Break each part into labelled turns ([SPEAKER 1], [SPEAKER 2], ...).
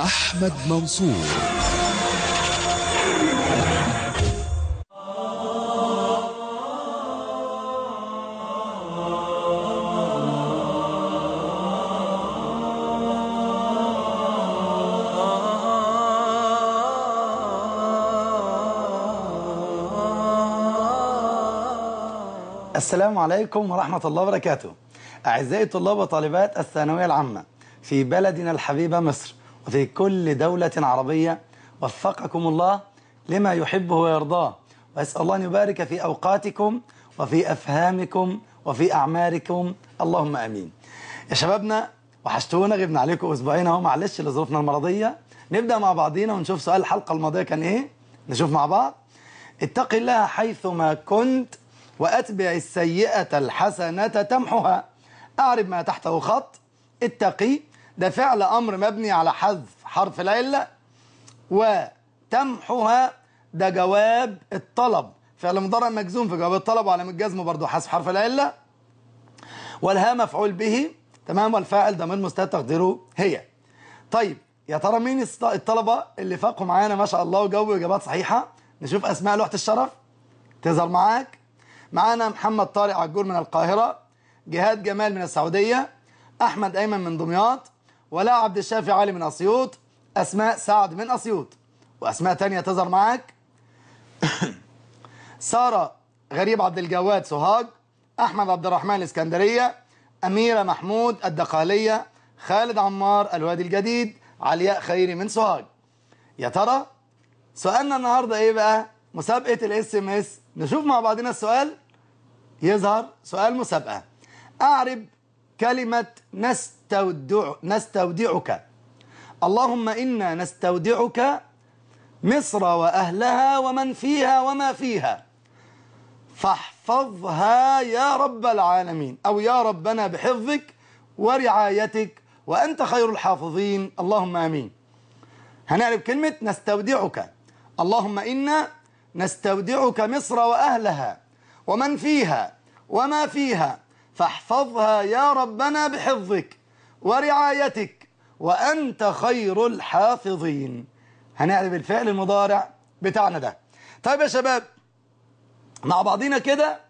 [SPEAKER 1] أحمد منصور السلام عليكم ورحمة الله وبركاته أعزائي طلاب وطالبات الثانوية العامة في بلدنا الحبيبة مصر وفي كل دولة عربية وفقكم الله لما يحبه ويرضاه وأسأل الله أن يبارك في أوقاتكم وفي أفهامكم وفي أعماركم اللهم أمين يا شبابنا وحشتونا غبنا عليكم أسبوعين أهو معلش لظروفنا المرضية نبدأ مع بعضينا ونشوف سؤال الحلقة الماضية كان إيه نشوف مع بعض اتق الله حيثما كنت وأتبع السيئة الحسنة تمحها أعرب ما تحته خط اتقي ده فعل امر مبني على حذف حرف العله وتمحها ده جواب الطلب فعل مضارع مجزوم في جواب الطلب وعلامه الجزم برضه حذف حرف العله والها مفعول به تمام والفاعل ضمير مستتر تقديره هي طيب يا ترى مين الطلبه اللي فاقوا معانا ما شاء الله وجاوبوا اجابات صحيحه نشوف اسماء لوحه الشرف تظهر معاك معانا محمد طارق عجور من القاهره جهاد جمال من السعوديه احمد ايمن من دمياط ولا عبد الشافي علي من أسيوط أسماء سعد من أسيوط وأسماء تانية تظهر معاك سارة غريب عبد الجواد سوهاج أحمد عبد الرحمن الإسكندرية أميرة محمود الدقالية خالد عمار الوادي الجديد علياء خيري من سوهاج يا ترى سؤالنا النهاردة إيه بقى مسابقة الاس ام اس نشوف مع بعضنا السؤال يظهر سؤال مسابقة أعرب كلمة نست نستودع نستودعك اللهم إنا نستودعك مصر وأهلها ومن فيها وما فيها فاحفظها يا رب العالمين أو يا ربنا بحفظك ورعايتك وأنت خير الحافظين اللهم آمين هنعرف كلمة نستودعك اللهم إنا نستودعك مصر وأهلها ومن فيها وما فيها فاحفظها يا ربنا بحفظك ورعايتك وأنت خير الحافظين هنعرف الفعل المضارع بتاعنا ده طيب يا شباب مع بعضينا كده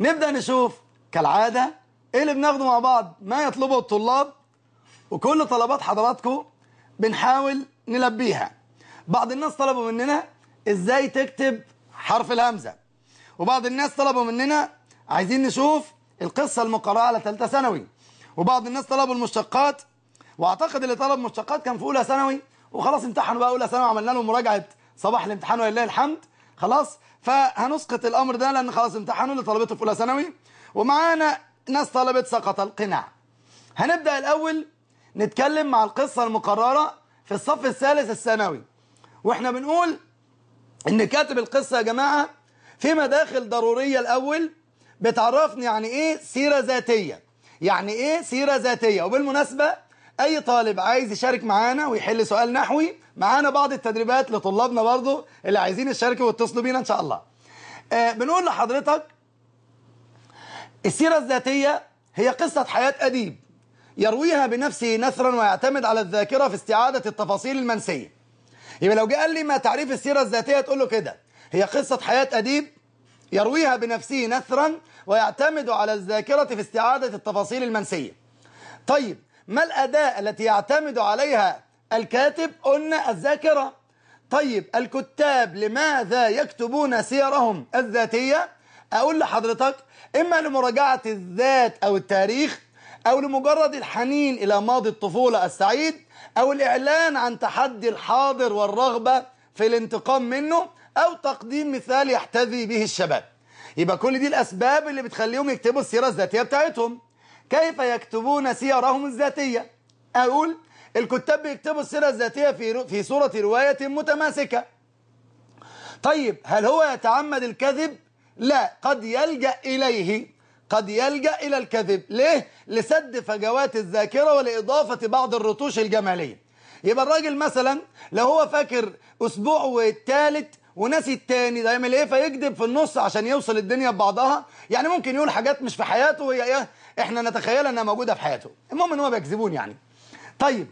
[SPEAKER 1] نبدأ نشوف كالعادة ايه اللي بناخده مع بعض ما يطلبه الطلاب وكل طلبات حضراتكم بنحاول نلبيها بعض الناس طلبوا مننا ازاي تكتب حرف الهمزة وبعض الناس طلبوا مننا عايزين نشوف القصة المقرأة على ثالثة ثانوي وبعض الناس طلبوا المشتقات واعتقد اللي طلب مشتقات كان في اولى ثانوي وخلاص امتحنوا بقى اولى ثانوي عملنا لهم مراجعه صباح الامتحان ولله الحمد خلاص فهنسقط الامر ده لان خلاص امتحنوا اللي طلبته في اولى ثانوي ومعانا ناس طلبت سقط القناع هنبدا الاول نتكلم مع القصه المقرره في الصف الثالث الثانوي واحنا بنقول ان كاتب القصه يا جماعه في مداخل ضروريه الاول بتعرفني يعني ايه سيره ذاتيه يعني ايه سيرة ذاتية وبالمناسبة اي طالب عايز يشارك معانا ويحل سؤال نحوي معانا بعض التدريبات لطلابنا برضو اللي عايزين يشاركوا واتصلوا بينا ان شاء الله آه بنقول لحضرتك السيرة الذاتية هي قصة حياة أديب يرويها بنفسه نثرا ويعتمد على الذاكرة في استعادة التفاصيل المنسية يبقى لو جه قال لي ما تعريف السيرة الذاتية تقول له كده هي قصة حياة أديب يرويها بنفسه نثرا ويعتمد على الذاكرة في استعادة التفاصيل المنسية طيب ما الأداة التي يعتمد عليها الكاتب قلنا الذاكرة طيب الكتاب لماذا يكتبون سيرهم الذاتية أقول لحضرتك إما لمراجعة الذات أو التاريخ أو لمجرد الحنين إلى ماضي الطفولة السعيد أو الإعلان عن تحدي الحاضر والرغبة في الانتقام منه أو تقديم مثال يحتذي به الشباب يبقى كل دي الأسباب اللي بتخليهم يكتبوا السيرة الذاتية بتاعتهم كيف يكتبون سيرهم الذاتية أقول الكتاب بيكتبوا السيرة الذاتية في في صورة رواية متماسكة طيب هل هو يتعمد الكذب؟ لا قد يلجأ إليه قد يلجأ إلى الكذب ليه؟ لسد فجوات الذاكرة ولإضافة بعض الرطوش الجمالية يبقى الراجل مثلا لو هو فاكر أسبوع والثالث وناسي التاني ده يعمل ايه فيكذب في النص عشان يوصل الدنيا ببعضها يعني ممكن يقول حاجات مش في حياته وهي ايه احنا نتخيلها انها موجوده في حياته المهم ان هو بيكذبون يعني طيب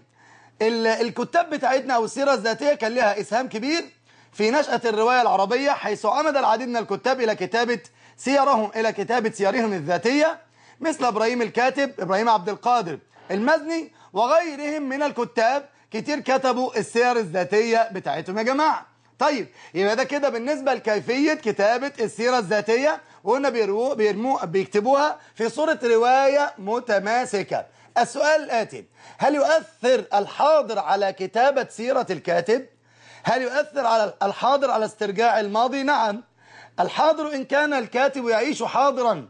[SPEAKER 1] الكتاب بتاعتنا او السيره الذاتيه كان لها اسهام كبير في نشاه الروايه العربيه حيث عمد العديد من الكتاب الى كتابه سيرهم الى كتابه سيرهم الذاتيه مثل ابراهيم الكاتب ابراهيم عبد القادر المزني وغيرهم من الكتاب كتير كتبوا السير الذاتيه بتاعتهم يا جماعه طيب يبقى ده كده بالنسبة لكيفية كتابة السيرة الذاتية وقلنا بيرمو بيكتبوها في صورة رواية متماسكة السؤال الآتي هل يؤثر الحاضر على كتابة سيرة الكاتب؟ هل يؤثر على الحاضر على استرجاع الماضي؟ نعم الحاضر إن كان الكاتب يعيش حاضرا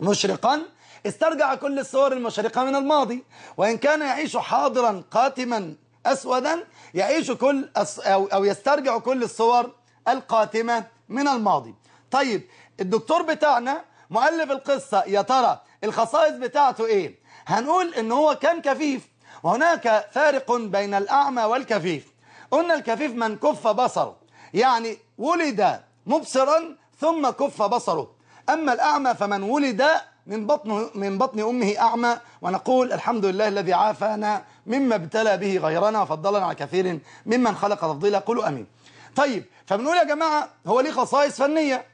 [SPEAKER 1] مشرقا استرجع كل الصور المشرقة من الماضي وإن كان يعيش حاضرا قاتما أسودا يعيش كل أو, يسترجع كل الصور القاتمة من الماضي طيب الدكتور بتاعنا مؤلف القصة يا ترى الخصائص بتاعته ايه هنقول ان هو كان كفيف وهناك فارق بين الأعمى والكفيف قلنا الكفيف من كف بصره يعني ولد مبصرا ثم كف بصره أما الأعمى فمن ولد من بطن من بطن امه اعمى ونقول الحمد لله الذي عافانا مما ابتلى به غيرنا وفضلنا على كثير ممن خلق تفضيلا قولوا امين. طيب فبنقول يا جماعه هو ليه خصائص فنيه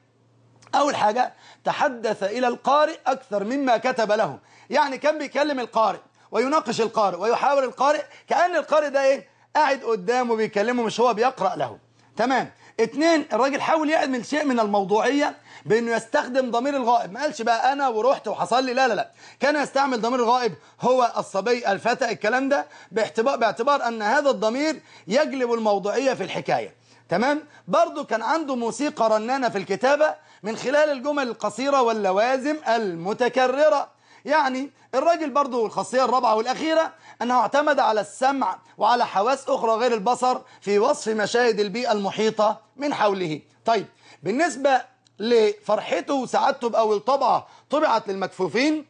[SPEAKER 1] اول حاجه تحدث الى القارئ اكثر مما كتب له يعني كان بيكلم القارئ ويناقش القارئ ويحاور القارئ كأن القارئ ده ايه قاعد قدامه بيكلمه مش هو بيقرأ له تمام اتنين الراجل حاول يعمل شيء من الموضوعيه بانه يستخدم ضمير الغائب ما قالش بقى انا ورحت وحصل لي لا لا لا كان يستعمل ضمير الغائب هو الصبي الفتى الكلام ده باعتبار باعتبار ان هذا الضمير يجلب الموضوعيه في الحكايه تمام برضو كان عنده موسيقى رنانه في الكتابه من خلال الجمل القصيره واللوازم المتكرره يعني الراجل برضه الخاصية الرابعة والأخيرة أنه اعتمد على السمع وعلى حواس أخرى غير البصر في وصف مشاهد البيئة المحيطة من حوله طيب بالنسبة لفرحته وسعادته بأول طبعة طبعت للمكفوفين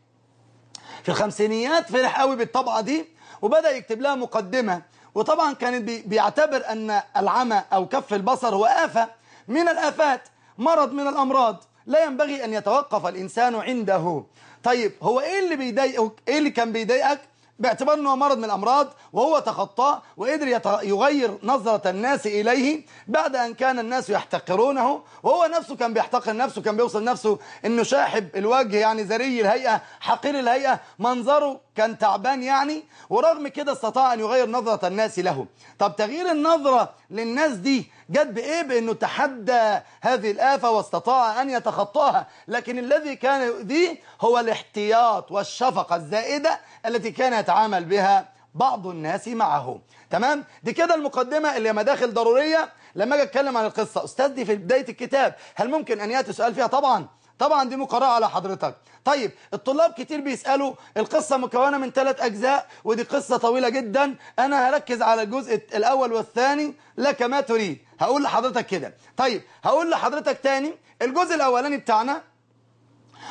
[SPEAKER 1] في الخمسينيات فرح قوي بالطبعة دي وبدأ يكتب لها مقدمة وطبعا كانت بيعتبر أن العمى أو كف البصر هو آفة من الآفات مرض من الأمراض لا ينبغي أن يتوقف الإنسان عنده طيب هو ايه اللي بيضايقك ايه اللي كان بيضايقك باعتبار أنه مرض من الأمراض وهو تخطاه وقدر يغير نظرة الناس إليه بعد أن كان الناس يحتقرونه وهو نفسه كان بيحتقر نفسه كان بيوصل نفسه أنه شاحب الوجه يعني ذري الهيئة حقير الهيئة منظره كان تعبان يعني ورغم كده استطاع أن يغير نظرة الناس له طب تغيير النظرة للناس دي جت بإيه بأنه تحدى هذه الآفة واستطاع أن يتخطاها لكن الذي كان يؤذيه هو الاحتياط والشفقة الزائدة التي كان يتعامل بها بعض الناس معه تمام دي كده المقدمة اللي مداخل ضرورية لما اجي اتكلم عن القصة استاذ دي في بداية الكتاب هل ممكن ان ياتي سؤال فيها طبعا طبعا دي مقررة على حضرتك طيب الطلاب كتير بيسألوا القصة مكونة من ثلاث أجزاء ودي قصة طويلة جدا أنا هركز على الجزء الأول والثاني لك ما تريد هقول لحضرتك كده طيب هقول لحضرتك تاني الجزء الأولاني بتاعنا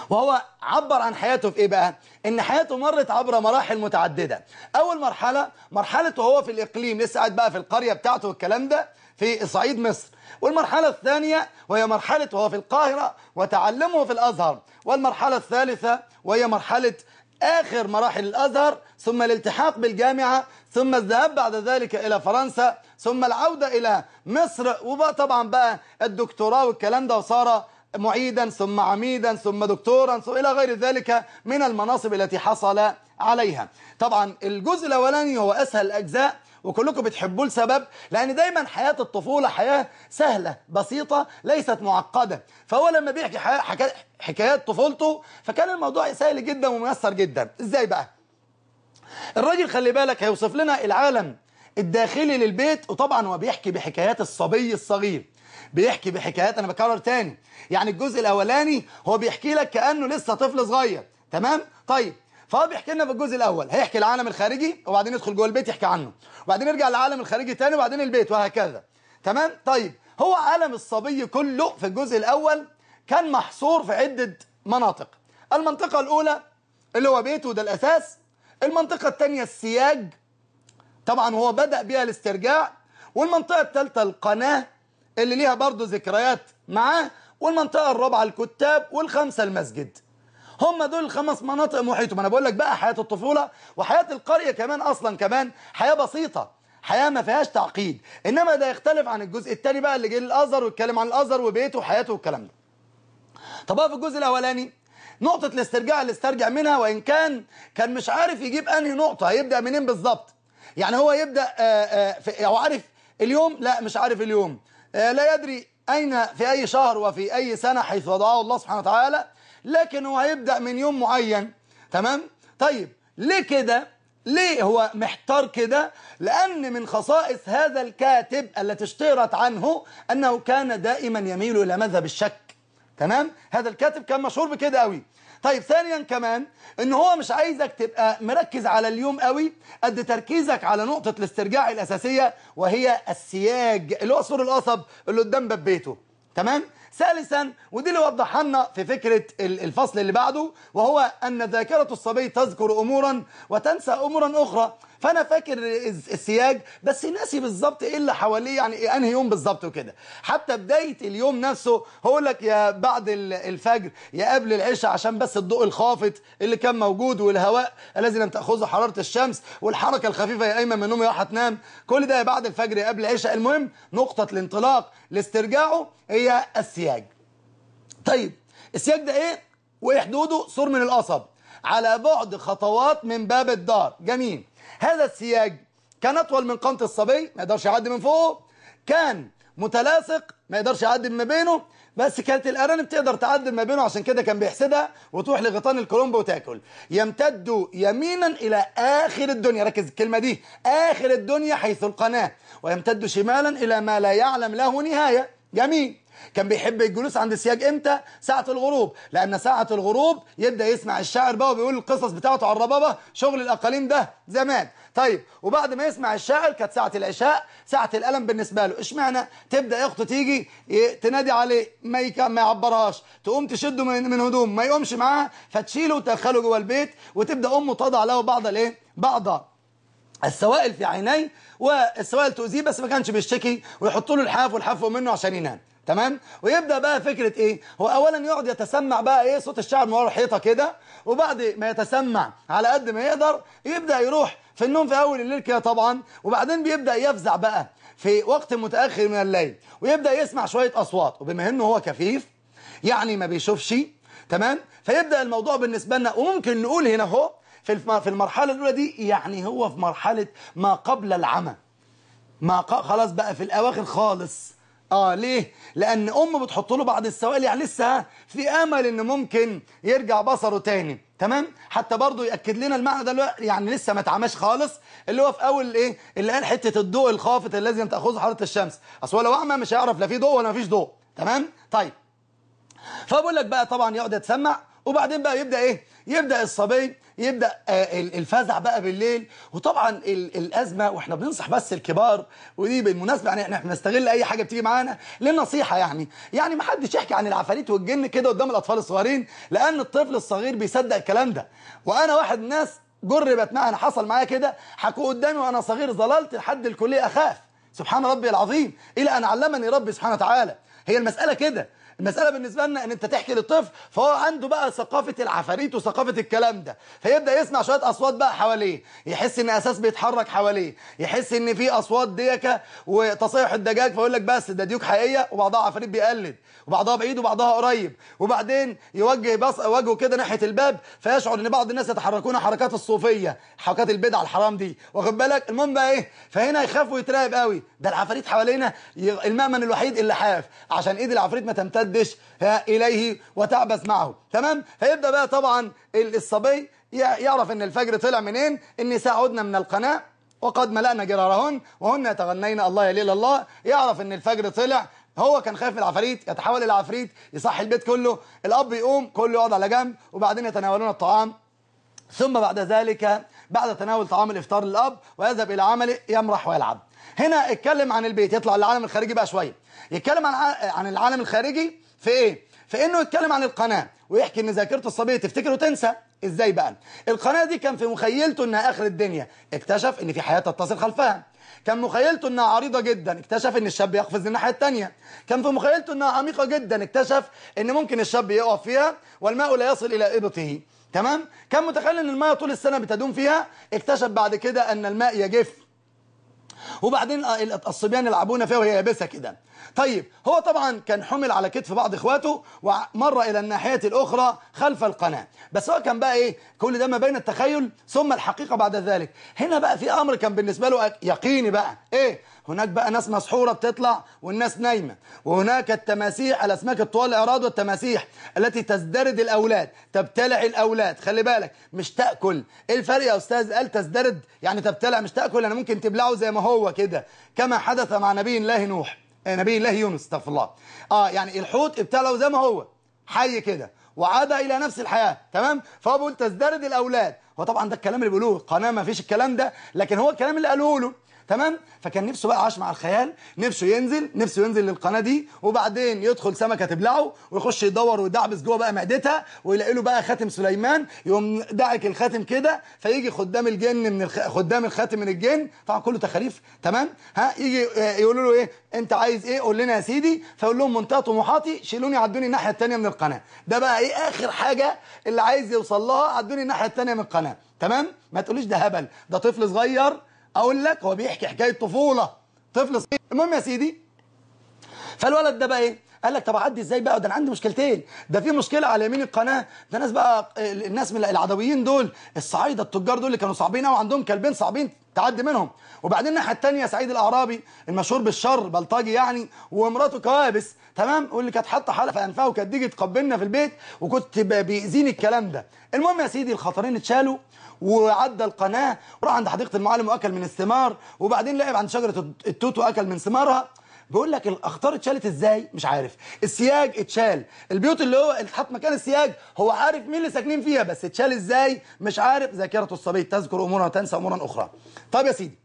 [SPEAKER 1] وهو عبر عن حياته في ايه بقى ان حياته مرت عبر مراحل متعدده اول مرحله مرحله وهو في الاقليم لسه قاعد بقى في القريه بتاعته والكلام ده في صعيد مصر والمرحله الثانيه وهي مرحله وهو في القاهره وتعلمه في الازهر والمرحله الثالثه وهي مرحله آخر مراحل الأزهر ثم الالتحاق بالجامعة ثم الذهاب بعد ذلك إلى فرنسا ثم العودة إلى مصر وبقى طبعا بقى الدكتوراه والكلام ده وصار معيدا ثم عميدا ثم دكتورا ثم إلى غير ذلك من المناصب التي حصل عليها طبعا الجزء الأولاني هو أسهل الأجزاء وكلكم بتحبوه لسبب لأن دايما حياة الطفولة حياة سهلة بسيطة ليست معقدة فهو لما بيحكي حكايات طفولته فكان الموضوع سهل جدا وميسر جدا ازاي بقى الراجل خلي بالك هيوصف لنا العالم الداخلي للبيت وطبعا هو بيحكي بحكايات الصبي الصغير بيحكي بحكايات انا بكرر تاني يعني الجزء الاولاني هو بيحكي لك كانه لسه طفل صغير تمام طيب فهو بيحكي لنا في الجزء الاول هيحكي العالم الخارجي وبعدين يدخل جوه البيت يحكي عنه وبعدين يرجع للعالم الخارجي تاني وبعدين البيت وهكذا تمام طيب هو عالم الصبي كله في الجزء الاول كان محصور في عده مناطق المنطقه الاولى اللي هو بيته ده الاساس المنطقه الثانيه السياج طبعا هو بدا بيها الاسترجاع والمنطقه الثالثه القناه اللي ليها برضه ذكريات معاه والمنطقة الرابعة الكتاب والخمسة المسجد هم دول الخمس مناطق محيطه ما انا بقول لك بقى حياة الطفولة وحياة القرية كمان اصلا كمان حياة بسيطة حياة ما فيهاش تعقيد انما ده يختلف عن الجزء الثاني بقى اللي جه للازهر واتكلم عن الازهر وبيته وحياته والكلام ده طب بقى في الجزء الاولاني نقطة الاسترجاع اللي استرجع منها وان كان كان مش عارف يجيب انهي نقطة هيبدأ منين بالظبط يعني هو يبدأ او آه، آه، عارف اليوم لا مش عارف اليوم آه، لا يدري أين في أي شهر وفي أي سنة حيث وضعه الله سبحانه وتعالى لكن هو هيبدأ من يوم معين تمام طيب ليه كده ليه هو محتار كده لأن من خصائص هذا الكاتب التي اشتهرت عنه أنه كان دائما يميل إلى مذهب الشك تمام هذا الكاتب كان مشهور بكده قوي طيب ثانيا كمان ان هو مش عايزك تبقى مركز على اليوم قوي قد تركيزك على نقطه الاسترجاع الاساسيه وهي السياج اللي هو سور القصب اللي قدام باب بيته تمام ثالثا ودي اللي وضحها لنا في فكره الفصل اللي بعده وهو ان ذاكره الصبي تذكر امورا وتنسى امورا اخرى فانا فاكر السياج بس ناسي بالظبط ايه اللي حواليه يعني إيه انهي يوم بالظبط وكده حتى بدايه اليوم نفسه هقول لك يا بعد الفجر يا قبل العشاء عشان بس الضوء الخافت اللي كان موجود والهواء الذي لم تاخذه حراره الشمس والحركه الخفيفه يا ايمن من النوم يا تنام كل ده يا بعد الفجر يا قبل العشاء المهم نقطه الانطلاق لاسترجاعه هي السياج طيب السياج ده ايه وايه حدوده سور من القصب على بعد خطوات من باب الدار جميل هذا السياج كان أطول من قامة الصبي ما يقدرش يعدي من فوقه كان متلاصق ما يقدرش يعدي ما بينه بس كانت الارانب تقدر تعدي ما بينه عشان كده كان بيحسدها وتروح لغيطان الكولومبو وتاكل يمتد يمينا الى اخر الدنيا ركز الكلمه دي اخر الدنيا حيث القناه ويمتد شمالا الى ما لا يعلم له نهايه جميل كان بيحب الجلوس عند السياج امتى ساعة الغروب لان ساعة الغروب يبدأ يسمع الشاعر بقى وبيقول القصص بتاعته على الربابة شغل الاقاليم ده زمان طيب وبعد ما يسمع الشاعر كانت ساعة العشاء ساعة الألم بالنسبة له اشمعنى تبدأ اخته تيجي تنادي عليه ما يك... ما يعبرهاش تقوم تشده من, من هدوم ما يقومش معاها فتشيله وتدخله جوه البيت وتبدأ امه تضع له بعض الايه بعض السوائل في عينيه والسوائل تؤذيه بس ما كانش بيشتكي ويحطوا له الحاف والحاف منه عشان ينام تمام ويبدا بقى فكره ايه هو اولا يقعد يتسمع بقى ايه صوت الشعر من ورا الحيطه كده وبعد ما يتسمع على قد ما يقدر يبدا يروح في النوم في اول الليل كده طبعا وبعدين بيبدا يفزع بقى في وقت متاخر من الليل ويبدا يسمع شويه اصوات وبما انه هو كفيف يعني ما بيشوفش تمام فيبدا الموضوع بالنسبه لنا وممكن نقول هنا اهو في في المرحلة الأولى دي يعني هو في مرحلة ما قبل العمى ما خلاص بقى في الأواخر خالص اه ليه لان امه بتحط له بعض السوائل يعني لسه في امل ان ممكن يرجع بصره تاني تمام حتى برضه ياكد لنا المعنى ده يعني لسه ما اتعماش خالص اللي هو في اول ايه اللي قال حته الضوء الخافت الذي لم تاخذه حراره الشمس اصل هو لو اعمى مش هيعرف لا في ضوء ولا مفيش ضوء تمام طيب فبقول لك بقى طبعا يقعد يتسمع وبعدين بقى يبدا ايه يبدا الصبي يبدا آه، الفزع بقى بالليل وطبعا الازمه واحنا بننصح بس الكبار ودي بالمناسبه يعني احنا بنستغل اي حاجه بتيجي معانا للنصيحه يعني يعني ما حدش يحكي عن العفاريت والجن كده قدام الاطفال الصغيرين لان الطفل الصغير بيصدق الكلام ده وانا واحد الناس جربت معايا انا حصل معايا كده حكوا قدامي وانا صغير ظللت لحد الكليه اخاف سبحان ربي العظيم الى ان علمني ربي سبحانه وتعالى هي المساله كده المساله بالنسبه لنا ان انت تحكي للطفل فهو عنده بقى ثقافه العفاريت وثقافه الكلام ده فيبدا يسمع شويه اصوات بقى حواليه يحس ان اساس بيتحرك حواليه يحس ان في اصوات ديكه وتصيح الدجاج فيقول لك بس ده ديوك حقيقيه وبعضها عفاريت بيقلد وبعضها بعيد وبعضها قريب وبعدين يوجه بص وجهه كده ناحيه الباب فيشعر ان بعض الناس يتحركون حركات الصوفيه حركات البدع الحرام دي واخد بالك المهم بقى ايه فهنا يخاف ويتراقب قوي ده العفاريت حوالينا المأمن الوحيد اللي حاف عشان ايد العفاريت ما تمتد تدش إليه وتعبث معه تمام فيبدأ بقى طبعا الصبي يعرف ان الفجر طلع منين النساء عدنا من القناة وقد ملأنا جرارهن وهن يتغنين الله يليل الله يعرف ان الفجر طلع هو كان خايف من العفاريت يتحول الى عفريت يصحي البيت كله الاب يقوم كله يقعد على جنب وبعدين يتناولون الطعام ثم بعد ذلك بعد تناول طعام الافطار للاب ويذهب الى عمله يمرح ويلعب هنا اتكلم عن البيت يطلع للعالم الخارجي بقى شويه يتكلم عن عن العالم الخارجي في ايه في انه يتكلم عن القناه ويحكي ان ذاكرته الصبيه تفتكر وتنسى ازاي بقى القناه دي كان في مخيلته انها اخر الدنيا اكتشف ان في حياه تتصل خلفها كان مخيلته انها عريضه جدا اكتشف ان الشاب يقفز للناحيه الثانيه كان في مخيلته انها عميقه جدا اكتشف ان ممكن الشاب يقف فيها والماء لا يصل الى ابطه تمام كان متخيل ان الماء طول السنه بتدوم فيها اكتشف بعد كده ان الماء يجف وبعدين الصبيان يلعبون فيها وهي يابسه كده طيب هو طبعا كان حمل على كتف بعض اخواته ومر الى الناحيه الاخرى خلف القناه بس هو كان بقى ايه كل ده ما بين التخيل ثم الحقيقه بعد ذلك هنا بقى في امر كان بالنسبه له يقيني بقى ايه هناك بقى ناس مسحوره بتطلع والناس نايمه وهناك التماسيح الاسماك الطوال الاعراض والتماسيح التي تزدرد الاولاد تبتلع الاولاد خلي بالك مش تاكل ايه الفرق يا استاذ قال تزدرد يعني تبتلع مش تاكل انا ممكن تبلعه زي ما هو كده كما حدث مع نبي الله نوح آه، نبي الله يونس استغفر الله اه يعني الحوت ابتلعه زي ما هو حي كده وعاد الى نفس الحياه تمام فهو بيقول تزدرد الاولاد هو طبعا ده الكلام اللي بيقولوه قناه ما فيش الكلام ده لكن هو الكلام اللي قالوه له تمام فكان نفسه بقى عاش مع الخيال نفسه ينزل نفسه ينزل للقناه دي وبعدين يدخل سمكه تبلعه ويخش يدور ويدعبس جوه بقى معدتها ويلاقي له بقى خاتم سليمان يقوم دعك الخاتم كده فيجي خدام الجن من الخ... خدام الخاتم من الجن طبعا كله تخاريف تمام ها يجي آه، يقولوا له ايه انت عايز ايه قول لنا يا سيدي فيقول لهم منتهى طموحاتي شيلوني عدوني الناحيه الثانيه من القناه ده بقى ايه اخر حاجه اللي عايز يوصل لها عدوني الناحيه الثانيه من القناه تمام ما تقوليش ده هبل ده طفل صغير اقول لك هو بيحكي حكايه طفوله طفل صغير المهم يا سيدي فالولد ده بقى ايه قال لك طب اعدي ازاي بقى ده انا عندي مشكلتين ده في مشكله على يمين القناه ده ناس بقى الناس من العدويين دول الصعايده التجار دول اللي كانوا صعبين قوي عندهم كلبين صعبين تعدي منهم وبعدين الناحيه الثانيه سعيد الاعرابي المشهور بالشر بلطجي يعني ومراته كوابس تمام واللي كانت حاطه حلقه في انفها وكانت تيجي تقبلنا في البيت وكنت بيأذيني الكلام ده المهم يا سيدي الخطرين اتشالوا وعدى القناه وراح عند حديقه المعلم واكل من الثمار وبعدين لعب عند شجره التوت واكل من ثمارها بيقول لك الاخطار اتشالت ازاي مش عارف السياج اتشال البيوت اللي هو اتحط مكان السياج هو عارف مين اللي ساكنين فيها بس اتشال ازاي مش عارف ذاكره الصبي تذكر امورا وتنسى امورا اخرى طب يا سيدي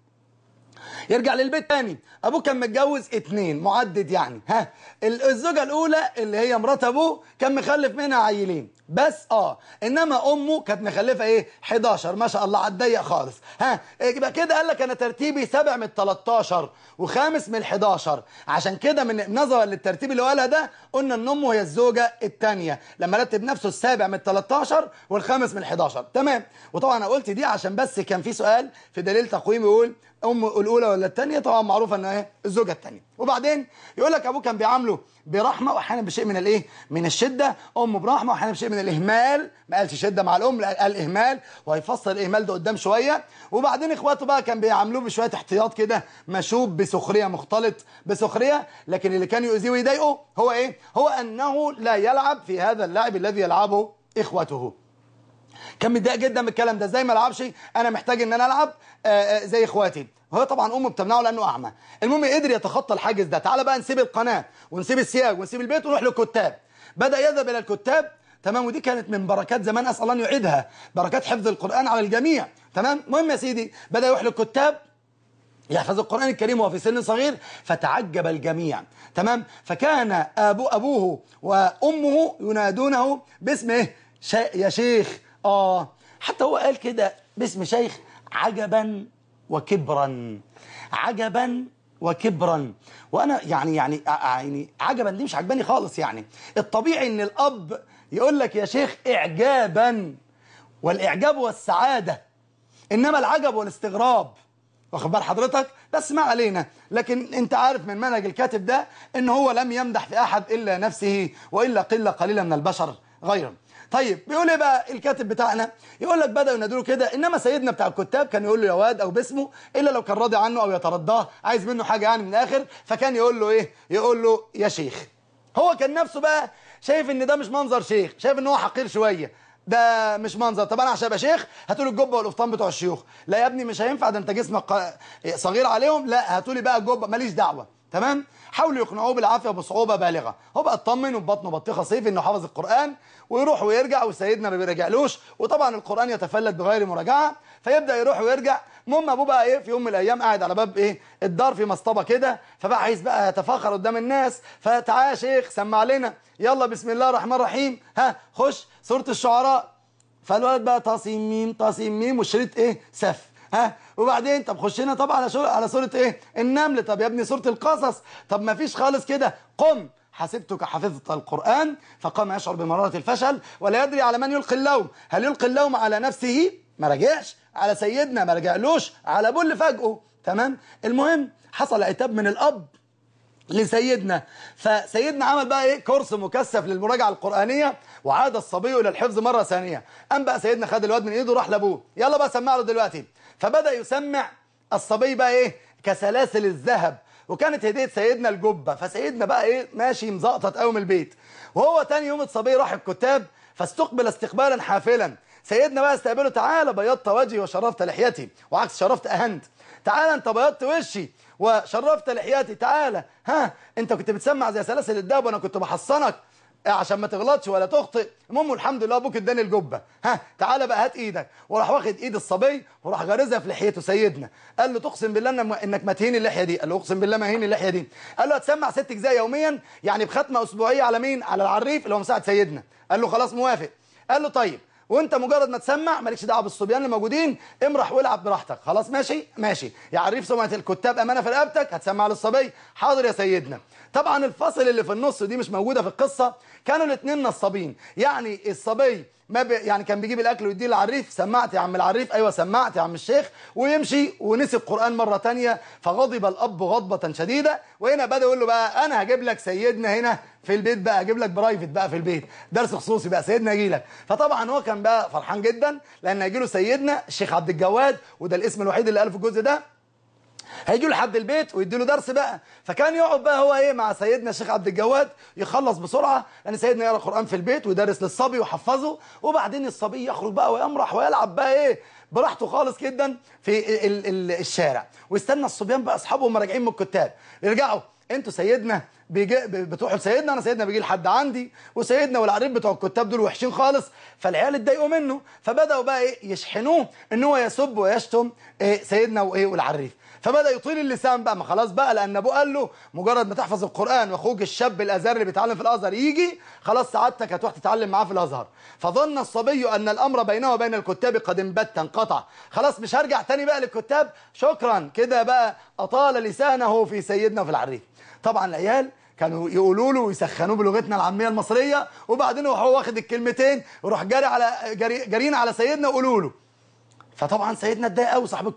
[SPEAKER 1] يرجع للبيت تاني ابوه كان متجوز اتنين معدد يعني ها الزوجه الاولى اللي هي مرات ابوه كان مخلف منها عيلين بس اه انما امه كانت مخلفه ايه 11 ما شاء الله على الضيق خالص ها إيه، يبقى كده قال لك انا ترتيبي 7 من 13 وخامس من 11 عشان كده من نظرا للترتيب اللي قالها ده قلنا ان امه هي الزوجه الثانيه لما رتب نفسه السابع من 13 والخامس من 11 تمام وطبعا انا قلت دي عشان بس كان في سؤال في دليل تقويم يقول امه الاولى ولا الثانيه طبعا معروفه ان ايه الزوجه الثانيه وبعدين يقول لك ابوه كان بيعامله برحمه واحيانا بشيء من الايه من الشده امه برحمه واحيانا بشيء من الاهمال ما قالش شده مع الام قال اهمال وهيفسر الاهمال ده قدام شويه وبعدين اخواته بقى كان بيعاملوه بشويه احتياط كده مشوب بسخريه مختلط بسخريه لكن اللي كان يؤذيه ويضايقه هو ايه هو انه لا يلعب في هذا اللعب الذي يلعبه اخوته كان متضايق جدا من الكلام ده ازاي ما العبش انا محتاج ان انا العب آه، آه، زي اخواتي هو طبعا امه بتمنعه لانه اعمى المهم قدر يتخطى الحاجز ده تعالى بقى نسيب القناه ونسيب السياج ونسيب البيت ونروح للكتاب بدا يذهب الى الكتاب تمام ودي كانت من بركات زمان اسال الله ان يعيدها بركات حفظ القران على الجميع تمام المهم يا سيدي بدا يروح للكتاب يحفظ القرآن الكريم وهو في سن صغير فتعجب الجميع تمام فكان أبو أبوه وأمه ينادونه باسمه إيه؟ يا شيخ آه حتى هو قال كده باسم شيخ عجبا وكبرا عجبا وكبرا وانا يعني يعني آه، آه، يعني عجبا دي مش عجباني خالص يعني الطبيعي ان الاب يقول لك يا شيخ اعجابا والاعجاب والسعاده انما العجب والاستغراب واخد بال حضرتك بس ما علينا لكن انت عارف من منهج الكاتب ده ان هو لم يمدح في احد الا نفسه والا قله قليله من البشر غيره طيب بيقول ايه بقى الكاتب بتاعنا يقول لك بداوا ينادوا كده انما سيدنا بتاع الكتاب كان يقول له يا واد او باسمه الا لو كان راضي عنه او يترضاه عايز منه حاجه يعني من الاخر فكان يقول له ايه يقول له يا شيخ هو كان نفسه بقى شايف ان ده مش منظر شيخ شايف ان هو حقير شويه ده مش منظر طب انا عشان ابقى شيخ هاتوا لي الجبه والقفطان بتوع الشيوخ لا يا ابني مش هينفع ده انت جسمك صغير عليهم لا هاتوا لي بقى الجبه ماليش دعوه تمام حاولوا يقنعوه بالعافيه بصعوبه بالغه هو بقى اطمن وبطنه بطيخه صيف انه حافظ القران ويروح ويرجع وسيدنا ما بيراجعلوش وطبعا القران يتفلت بغير مراجعه فيبدا يروح ويرجع المهم ابوه بقى ايه في يوم من الايام قاعد على باب ايه الدار في مصطبه كده فبقى عايز بقى يتفاخر قدام الناس فتعالى يا شيخ سمع لنا يلا بسم الله الرحمن الرحيم ها خش سوره الشعراء فالولد بقى تصميم ميم وشريط ايه سف ها وبعدين طب خشينا طبعا على شو... على سوره ايه النمل طب يا ابني سوره القصص طب ما فيش خالص كده قم حسبتك حفظت القرآن فقام يشعر بمرارة الفشل ولا يدري على من يلقي اللوم هل يلقي اللوم على نفسه ما رجعش على سيدنا ما رجعلوش على بول فجأه تمام المهم حصل عتاب من الأب لسيدنا فسيدنا عمل بقى ايه كورس مكثف للمراجعه القرانيه وعاد الصبي الى الحفظ مره ثانيه قام بقى سيدنا خد الواد من ايده وراح لابوه يلا بقى سمع له دلوقتي فبدأ يسمع الصبي بقى ايه كسلاسل الذهب وكانت هديه سيدنا الجبه فسيدنا بقى ايه ماشي مزقطط قوي من البيت وهو تاني يوم الصبي راح الكتاب فاستقبل استقبالا حافلا سيدنا بقى استقبله تعالى بيضت وجهي وشرفت لحيتي وعكس شرفت اهنت تعالى انت بيضت وشي وشرفت لحيتي تعالى ها انت كنت بتسمع زي سلاسل الدهب وانا كنت بحصنك إيه، عشان ما تغلطش ولا تخطئ المهم الحمد لله ابوك اداني الجبه ها تعالى بقى هات ايدك وراح واخد ايد الصبي وراح غارزها في لحيته سيدنا قال له تقسم بالله انك ما تهين اللحيه دي قال له اقسم بالله ما هين اللحيه دي قال له هتسمع ست اجزاء يوميا يعني بختمه اسبوعيه على مين على العريف اللي هو مساعد سيدنا قال له خلاص موافق قال له طيب وانت مجرد ما تسمع مالكش دعوه بالصبيان اللي موجودين امرح والعب براحتك خلاص ماشي ماشي يعرف سمعه الكتاب امانه في رقبتك هتسمع للصبي حاضر يا سيدنا طبعا الفصل اللي في النص دي مش موجوده في القصه كانوا الاثنين نصابين يعني الصبي ما ب... يعني كان بيجيب الاكل ويديه للعريف سمعت يا عم العريف ايوه سمعت يا عم الشيخ ويمشي ونسي القران مره تانية فغضب الاب غضبه شديده وهنا بدا يقول له بقى انا هجيب لك سيدنا هنا في البيت بقى اجيب لك برايفت بقى في البيت درس خصوصي بقى سيدنا يجي لك فطبعا هو كان بقى فرحان جدا لان هيجي له سيدنا الشيخ عبد الجواد وده الاسم الوحيد اللي قاله في الجزء ده هيجوا لحد البيت ويدي له درس بقى فكان يقعد بقى هو ايه مع سيدنا الشيخ عبد الجواد يخلص بسرعه لان سيدنا يقرا قران في البيت ويدرس للصبي ويحفظه وبعدين الصبي يخرج بقى ويمرح ويلعب بقى ايه براحته خالص جدا في ال ال الشارع واستنى الصبيان بقى اصحابهم راجعين من الكتاب يرجعوا انتوا سيدنا بيجي بتروحوا لسيدنا انا سيدنا بيجي لحد عندي وسيدنا والعريب بتوع الكتاب دول وحشين خالص فالعيال اتضايقوا منه فبداوا بقى ايه يشحنوه ان هو يسب ويشتم إيه سيدنا وايه والعريف فبدا يطيل اللسان بقى ما خلاص بقى لان ابوه قال له مجرد ما تحفظ القران واخوك الشاب الازهر اللي بيتعلم في الازهر يجي خلاص سعادتك هتروح تتعلم معاه في الازهر فظن الصبي ان الامر بينه وبين الكتاب قد انبت انقطع خلاص مش هرجع تاني بقى للكتاب شكرا كده بقى اطال لسانه في سيدنا في العريف طبعا العيال كانوا يقولوا له ويسخنوه بلغتنا العاميه المصريه وبعدين هو واخد الكلمتين وراح جاري على جاري جارينا على سيدنا وقولوا له فطبعا سيدنا اتضايق قوي صاحب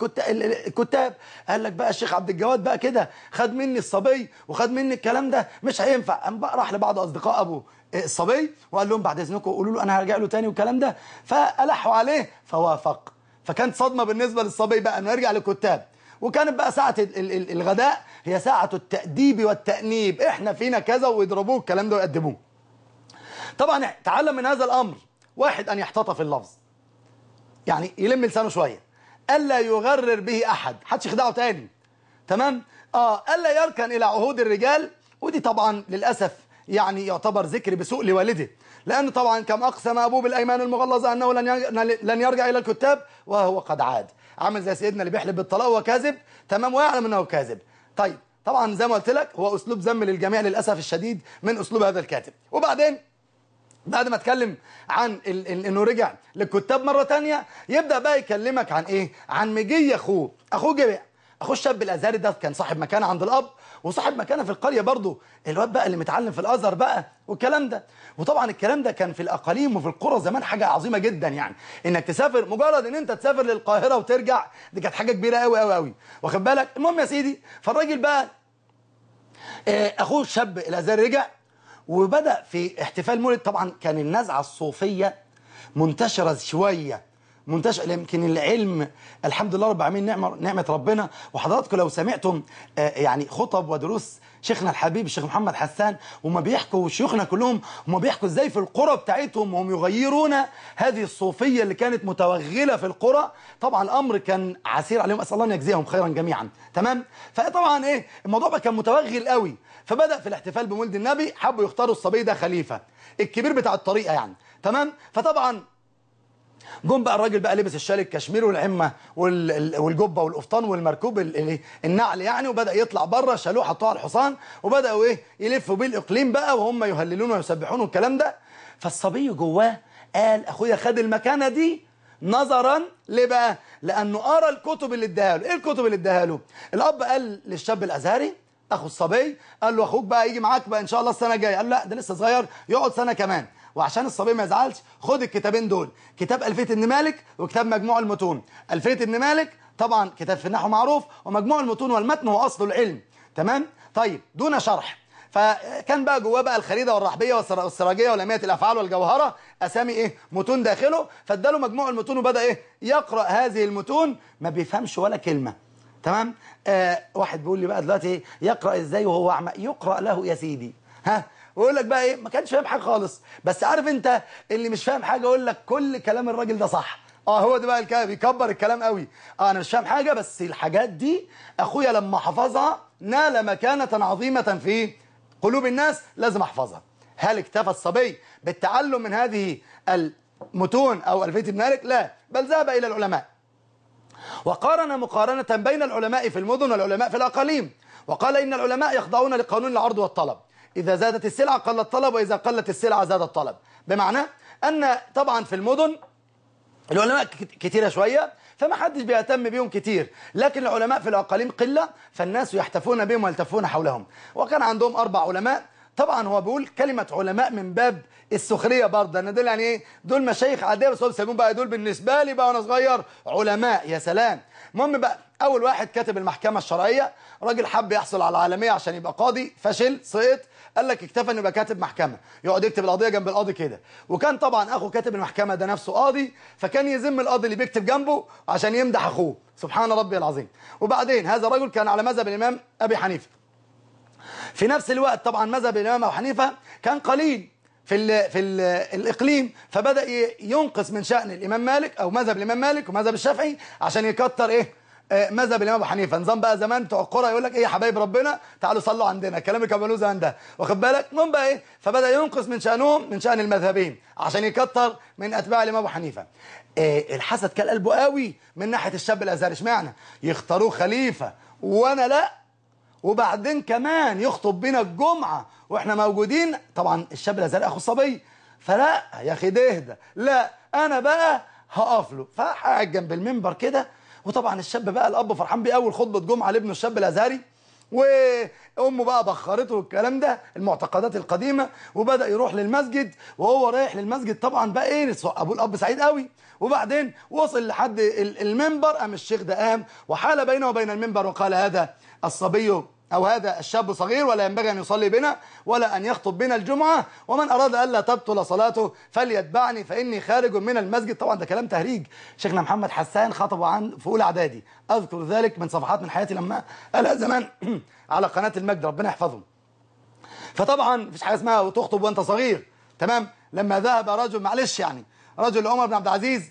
[SPEAKER 1] الكتاب قال لك بقى الشيخ عبد الجواد بقى كده خد مني الصبي وخد مني الكلام ده مش هينفع قام بقى راح لبعض اصدقاء ابو الصبي وقال لهم بعد اذنكم قولوا له انا هرجع له تاني والكلام ده فالحوا عليه فوافق فكانت صدمه بالنسبه للصبي بقى انه يرجع للكتاب وكانت بقى ساعه الغداء هي ساعه التاديب والتانيب احنا فينا كذا ويضربوه الكلام ده ويقدموه طبعا تعلم من هذا الامر واحد ان يحتطف اللفظ يعني يلم لسانه شويه الا يغرر به احد حدش يخدعه تاني تمام اه الا يركن الى عهود الرجال ودي طبعا للاسف يعني يعتبر ذكر بسوء لوالده لأن طبعا كم أقسم أبوه بالأيمان المغلظة أنه لن لن يرجع إلى الكتاب وهو قد عاد عامل زي سيدنا اللي بيحلف بالطلاق وهو كاذب تمام ويعلم أنه كاذب طيب طبعا زي ما قلت لك هو أسلوب ذم للجميع للأسف الشديد من أسلوب هذا الكاتب وبعدين بعد ما اتكلم عن ال ال انه رجع للكتاب مره تانية يبدا بقى يكلمك عن ايه عن مجي اخوه اخوه جه اخوه الشاب الازهري ده كان صاحب مكانه عند الاب وصاحب مكانه في القريه برضه الواد بقى اللي متعلم في الازهر بقى والكلام ده وطبعا الكلام ده كان في الاقاليم وفي القرى زمان حاجه عظيمه جدا يعني انك تسافر مجرد ان انت تسافر للقاهره وترجع دي كانت حاجه كبيره قوي قوي قوي واخد بالك المهم يا سيدي فالراجل بقى آه، اخوه الشاب الازهري رجع وبدا في احتفال مولد طبعا كان النزعه الصوفيه منتشره شويه منتشر يمكن العلم الحمد لله رب العالمين نعمه نعمه ربنا وحضراتكم لو سمعتم آه، يعني خطب ودروس شيخنا الحبيب الشيخ محمد حسان وما بيحكوا شيوخنا كلهم وما بيحكوا ازاي في القرى بتاعتهم وهم يغيرون هذه الصوفيه اللي كانت متوغله في القرى طبعا الامر كان عسير عليهم اسال الله ان يجزيهم خيرا جميعا تمام فطبعا ايه الموضوع بقى كان متوغل قوي فبدا في الاحتفال بمولد النبي حبوا يختاروا الصبي ده خليفه الكبير بتاع الطريقه يعني تمام فطبعا جم بقى الراجل بقى لبس الشال الكشمير والعمه والجبه والقفطان والمركوب النعل يعني وبدا يطلع بره شالوه حطوه على الحصان وبداوا ايه يلفوا بيه الاقليم بقى وهم يهللون ويسبحون والكلام ده فالصبي جواه قال اخويا خد المكانه دي نظرا ليه بقى لانه قرا الكتب اللي اداها له ايه الكتب اللي اداها له الاب قال للشاب الازهري اخو الصبي قال له اخوك بقى يجي معاك بقى ان شاء الله السنه الجايه قال لا ده لسه صغير يقعد سنه كمان وعشان الصبي ما يزعلش خد الكتابين دول كتاب الفيه ابن مالك وكتاب مجموع المتون الفيه ابن مالك طبعا كتاب في النحو معروف ومجموع المتون والمتن هو اصل العلم تمام طيب دون شرح فكان بقى جواه بقى الخريدة والرحبية والسراجية ولمية الأفعال والجوهرة أسامي إيه متون داخله فاداله مجموع المتون وبدأ إيه يقرأ هذه المتون ما بيفهمش ولا كلمة تمام آه واحد بيقول لي بقى دلوقتي يقرا ازاي وهو اعمى يقرا له يا سيدي ها ويقول لك بقى ايه ما كانش فاهم حاجه خالص بس عارف انت اللي مش فاهم حاجه يقول لك كل كلام الراجل ده صح اه هو ده بقى الكلام بيكبر الكلام قوي اه انا مش فاهم حاجه بس الحاجات دي اخويا لما حفظها نال مكانه عظيمه في قلوب الناس لازم احفظها هل اكتفى الصبي بالتعلم من هذه المتون او الفيت مالك لا بل ذهب الى العلماء وقارن مقارنة بين العلماء في المدن والعلماء في الأقاليم وقال إن العلماء يخضعون لقانون العرض والطلب إذا زادت السلعة قل الطلب وإذا قلت السلعة زاد الطلب بمعنى أن طبعا في المدن العلماء كتيرة شوية فما حدش بيهتم بيهم كتير لكن العلماء في الأقاليم قلة فالناس يحتفون بهم ويلتفون حولهم وكان عندهم أربع علماء طبعا هو بيقول كلمه علماء من باب السخريه برضه انا دول يعني ايه دول مشايخ عاديه بس هم بقى دول بالنسبه لي بقى وانا صغير علماء يا سلام المهم بقى اول واحد كاتب المحكمه الشرعيه راجل حب يحصل على العالميه عشان يبقى قاضي فشل سقط قال لك اكتفى انه يبقى كاتب محكمه يقعد يكتب القضيه جنب القاضي كده وكان طبعا اخو كاتب المحكمه ده نفسه قاضي فكان يذم القاضي اللي بيكتب جنبه عشان يمدح اخوه سبحان ربي العظيم وبعدين هذا الرجل كان على مذهب الامام ابي حنيفه في نفس الوقت طبعا مذهب الإمام أبو حنيفة كان قليل في الـ في الـ الاقليم فبدا ينقص من شان الامام مالك او مذهب الامام مالك ومذهب الشافعي عشان يكتر ايه آه، مذهب الامام ابو حنيفه نظام بقى زمان بتوع القرى يقول لك ايه يا حبايب ربنا تعالوا صلوا عندنا الكلام اللي كانوا زمان ده واخد بالك المهم بقى ايه فبدا ينقص من شانهم من شان المذهبين عشان يكتر من اتباع الامام ابو حنيفه إيه الحسد كان قلبه قوي من ناحيه الشاب الازهري اشمعنى يختاروه خليفه وانا لا وبعدين كمان يخطب بينا الجمعة واحنا موجودين طبعا الشاب لا اخو الصبي فلا يا اخي اهدى لا انا بقى هقف له فقعد جنب المنبر كده وطبعا الشاب بقى الاب فرحان بيه اول خطبه جمعه لابنه الشاب الازهري وامه بقى بخرته والكلام ده المعتقدات القديمه وبدا يروح للمسجد وهو رايح للمسجد طبعا بقى ايه ابوه الاب سعيد قوي وبعدين وصل لحد المنبر قام الشيخ ده قام وحال بينه وبين المنبر وقال هذا الصبي أو هذا الشاب صغير ولا ينبغي أن يصلي بنا ولا أن يخطب بنا الجمعة ومن أراد ألا تبطل صلاته فليتبعني فإني خارج من المسجد طبعا ده كلام تهريج شيخنا محمد حسان خطبه عن في أولى إعدادي أذكر ذلك من صفحات من حياتي لما قالها زمان على قناة المجد ربنا يحفظهم فطبعا مفيش حاجة اسمها وتخطب وأنت صغير تمام لما ذهب رجل معلش يعني رجل عمر بن عبد العزيز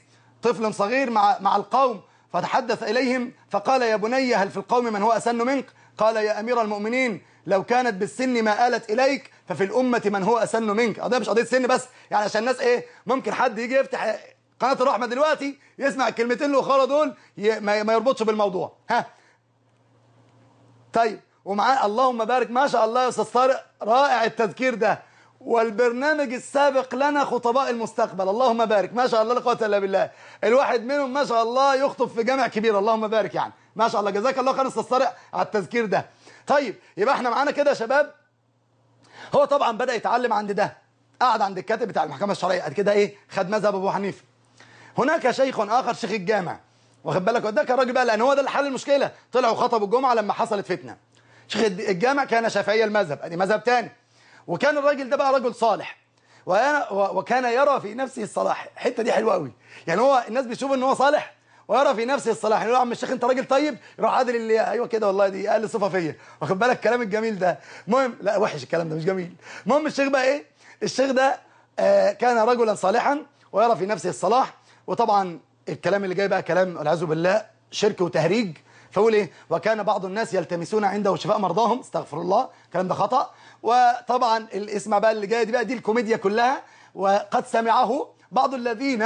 [SPEAKER 1] طفل صغير مع مع القوم فتحدث إليهم فقال يا بني هل في القوم من هو أسن منك قال يا أمير المؤمنين لو كانت بالسن ما آلت إليك ففي الأمة من هو أسن منك قضية أه، مش قضية سن بس يعني عشان الناس إيه ممكن حد يجي يفتح قناة الرحمة دلوقتي يسمع الكلمتين الأخرى دول ما يربطش بالموضوع ها طيب ومعاه اللهم بارك ما شاء الله يا أستاذ طارق رائع التذكير ده والبرنامج السابق لنا خطباء المستقبل اللهم بارك ما شاء الله لا قوه الا بالله الواحد منهم ما شاء الله يخطب في جامع كبير اللهم بارك يعني ما شاء الله جزاك الله خير استاذ على التذكير ده طيب يبقى احنا معانا كده يا شباب هو طبعا بدا يتعلم عند ده قعد عند الكاتب بتاع المحكمه الشرعيه قد كده ايه خد مذهب ابو حنيفه هناك شيخ اخر شيخ الجامع واخد بالك ده كان راجل بقى لان هو ده اللي حل المشكله طلعوا خطبوا الجمعه لما حصلت فتنه شيخ الجامع كان شافعي المذهب ادي مذهب تاني وكان الراجل ده بقى رجل صالح وكان يرى في نفسه الصلاح الحته دي حلوه قوي يعني هو الناس بتشوف ان هو صالح ويرى في نفسه الصلاح يقول له عم الشيخ انت راجل طيب يروح عادل اللي ايوه كده والله دي اقل صفه فيا واخد بالك الكلام الجميل ده المهم لا وحش الكلام ده مش جميل المهم الشيخ بقى ايه الشيخ ده آه كان رجلا صالحا ويرى في نفسه الصلاح وطبعا الكلام اللي جاي بقى كلام والعياذ بالله شرك وتهريج فقول ايه وكان بعض الناس يلتمسون عنده شفاء مرضاهم استغفر الله الكلام ده خطا وطبعا الاسم بقى اللي جاي دي بقى دي الكوميديا كلها وقد سمعه بعض الذين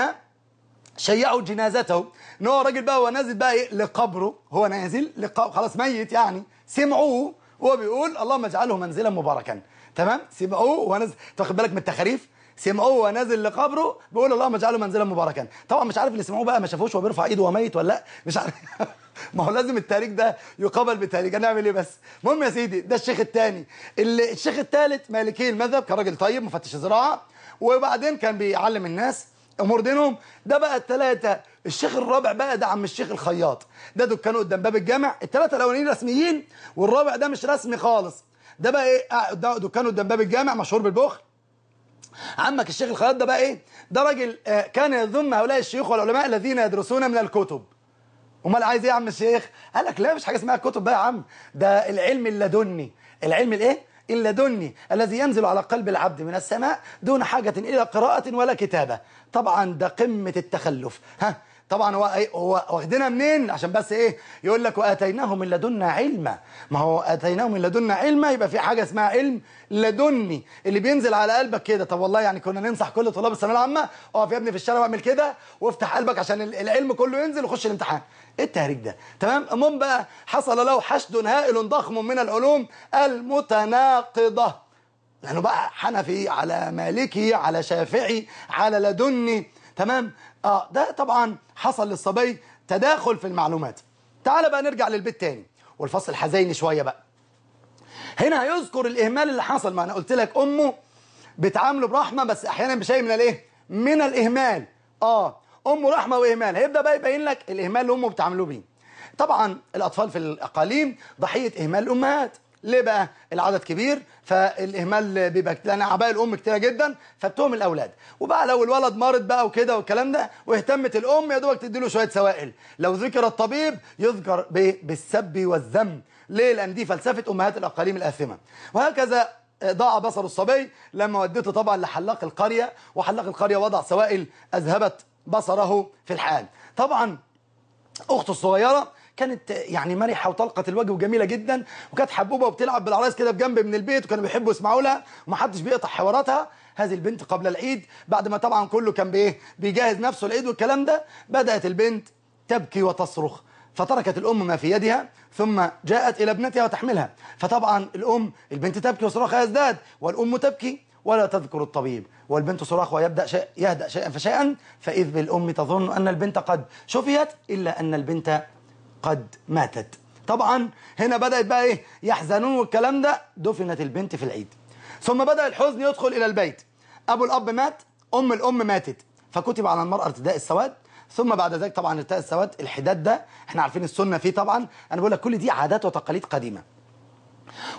[SPEAKER 1] شيعوا جنازته ان هو راجل بقى هو نازل بقى ايه لقبره هو نازل لقبره خلاص ميت يعني سمعوه وهو بيقول اللهم اجعله منزلا مباركا تمام سمعوه وهو نازل تاخد بالك من التخاريف سمعوه ونازل نازل لقبره بيقول اللهم اجعله منزلا مباركا طبعا مش عارف اللي سمعوه بقى ما شافوش هو بيرفع ايده وميت ولا لا مش عارف ما هو لازم التهريج ده يقابل بتهريج هنعمل ايه بس المهم يا سيدي ده الشيخ الثاني الشيخ الثالث مالكي المذهب كان راجل طيب مفتش زراعه وبعدين كان بيعلم الناس امور دينهم ده بقى الثلاثه الشيخ الرابع بقى ده عم الشيخ الخياط ده دكانه قدام باب الجامع الثلاثه الاولانيين رسميين والرابع ده مش رسمي خالص ده بقى ايه آه، دكانه قدام باب الجامع مشهور بالبخل عمك الشيخ الخياط ده بقى ايه ده راجل آه، كان يذم هؤلاء الشيوخ والعلماء الذين يدرسون من الكتب امال عايز ايه يا عم الشيخ قال لك لا مش حاجه اسمها كتب بقى يا عم ده العلم اللدني العلم الايه اللدني الذي ينزل على قلب العبد من السماء دون حاجه الى قراءه ولا كتابه طبعا ده قمه التخلف ها طبعا هو واخدنا منين عشان بس ايه يقول لك واتيناه من لدنا علما ما هو اتيناه من لدنا علما يبقى في حاجه اسمها علم لدني اللي بينزل على قلبك كده طب والله يعني كنا ننصح كل طلاب الثانويه العامه اقف يا ابني في الشارع واعمل كده وافتح قلبك عشان العلم كله ينزل وخش الامتحان ايه التهريج ده تمام المهم بقى حصل له حشد هائل ضخم من العلوم المتناقضه لانه بقى حنفي على مالكي على شافعي على لدني تمام اه ده طبعا حصل للصبي تداخل في المعلومات تعال بقى نرجع للبيت تاني والفصل حزين شويه بقى هنا هيذكر الاهمال اللي حصل ما انا قلت لك امه بتعامله برحمه بس احيانا بشيء من الايه من الاهمال اه امه رحمه واهمال هيبدا بقى يبين لك الاهمال اللي امه بتعامله بيه طبعا الاطفال في الاقاليم ضحيه اهمال الامهات ليه بقى العدد كبير فالاهمال بيبقى لان اعباء الام كتيره جدا فبتهم الاولاد وبقى لو الولد مرض بقى وكده والكلام ده واهتمت الام يا دوبك تديله شويه سوائل لو ذكر الطبيب يذكر بالسب والذم ليه لان دي فلسفه امهات الاقاليم الاثمه وهكذا آه، ضاع بصر الصبي لما وديته طبعا لحلاق القرية وحلاق القرية وضع سوائل أذهبت بصره في الحال طبعا أخته الصغيرة كانت يعني مرحه وطلقه الوجه وجميله جدا وكانت حبوبه وبتلعب بالعرايس كده بجنب من البيت وكانوا بيحبوا يسمعوا لها ومحدش بيقطع حواراتها هذه البنت قبل العيد بعد ما طبعا كله كان بايه بيجهز نفسه العيد والكلام ده بدات البنت تبكي وتصرخ فتركت الام ما في يدها ثم جاءت الى ابنتها وتحملها فطبعا الام البنت تبكي وصراخها يزداد والام تبكي ولا تذكر الطبيب والبنت صراخ ويبدا شيء يهدا شيئا فشيئا فاذ بالام تظن ان البنت قد شفيت الا ان البنت قد ماتت طبعا هنا بدأت بقى إيه يحزنون والكلام ده دفنت البنت في العيد ثم بدأ الحزن يدخل إلى البيت أبو الأب مات أم الأم ماتت فكتب على المرأة ارتداء السواد ثم بعد ذلك طبعا ارتداء السواد الحداد ده احنا عارفين السنة فيه طبعا أنا بقول لك كل دي عادات وتقاليد قديمة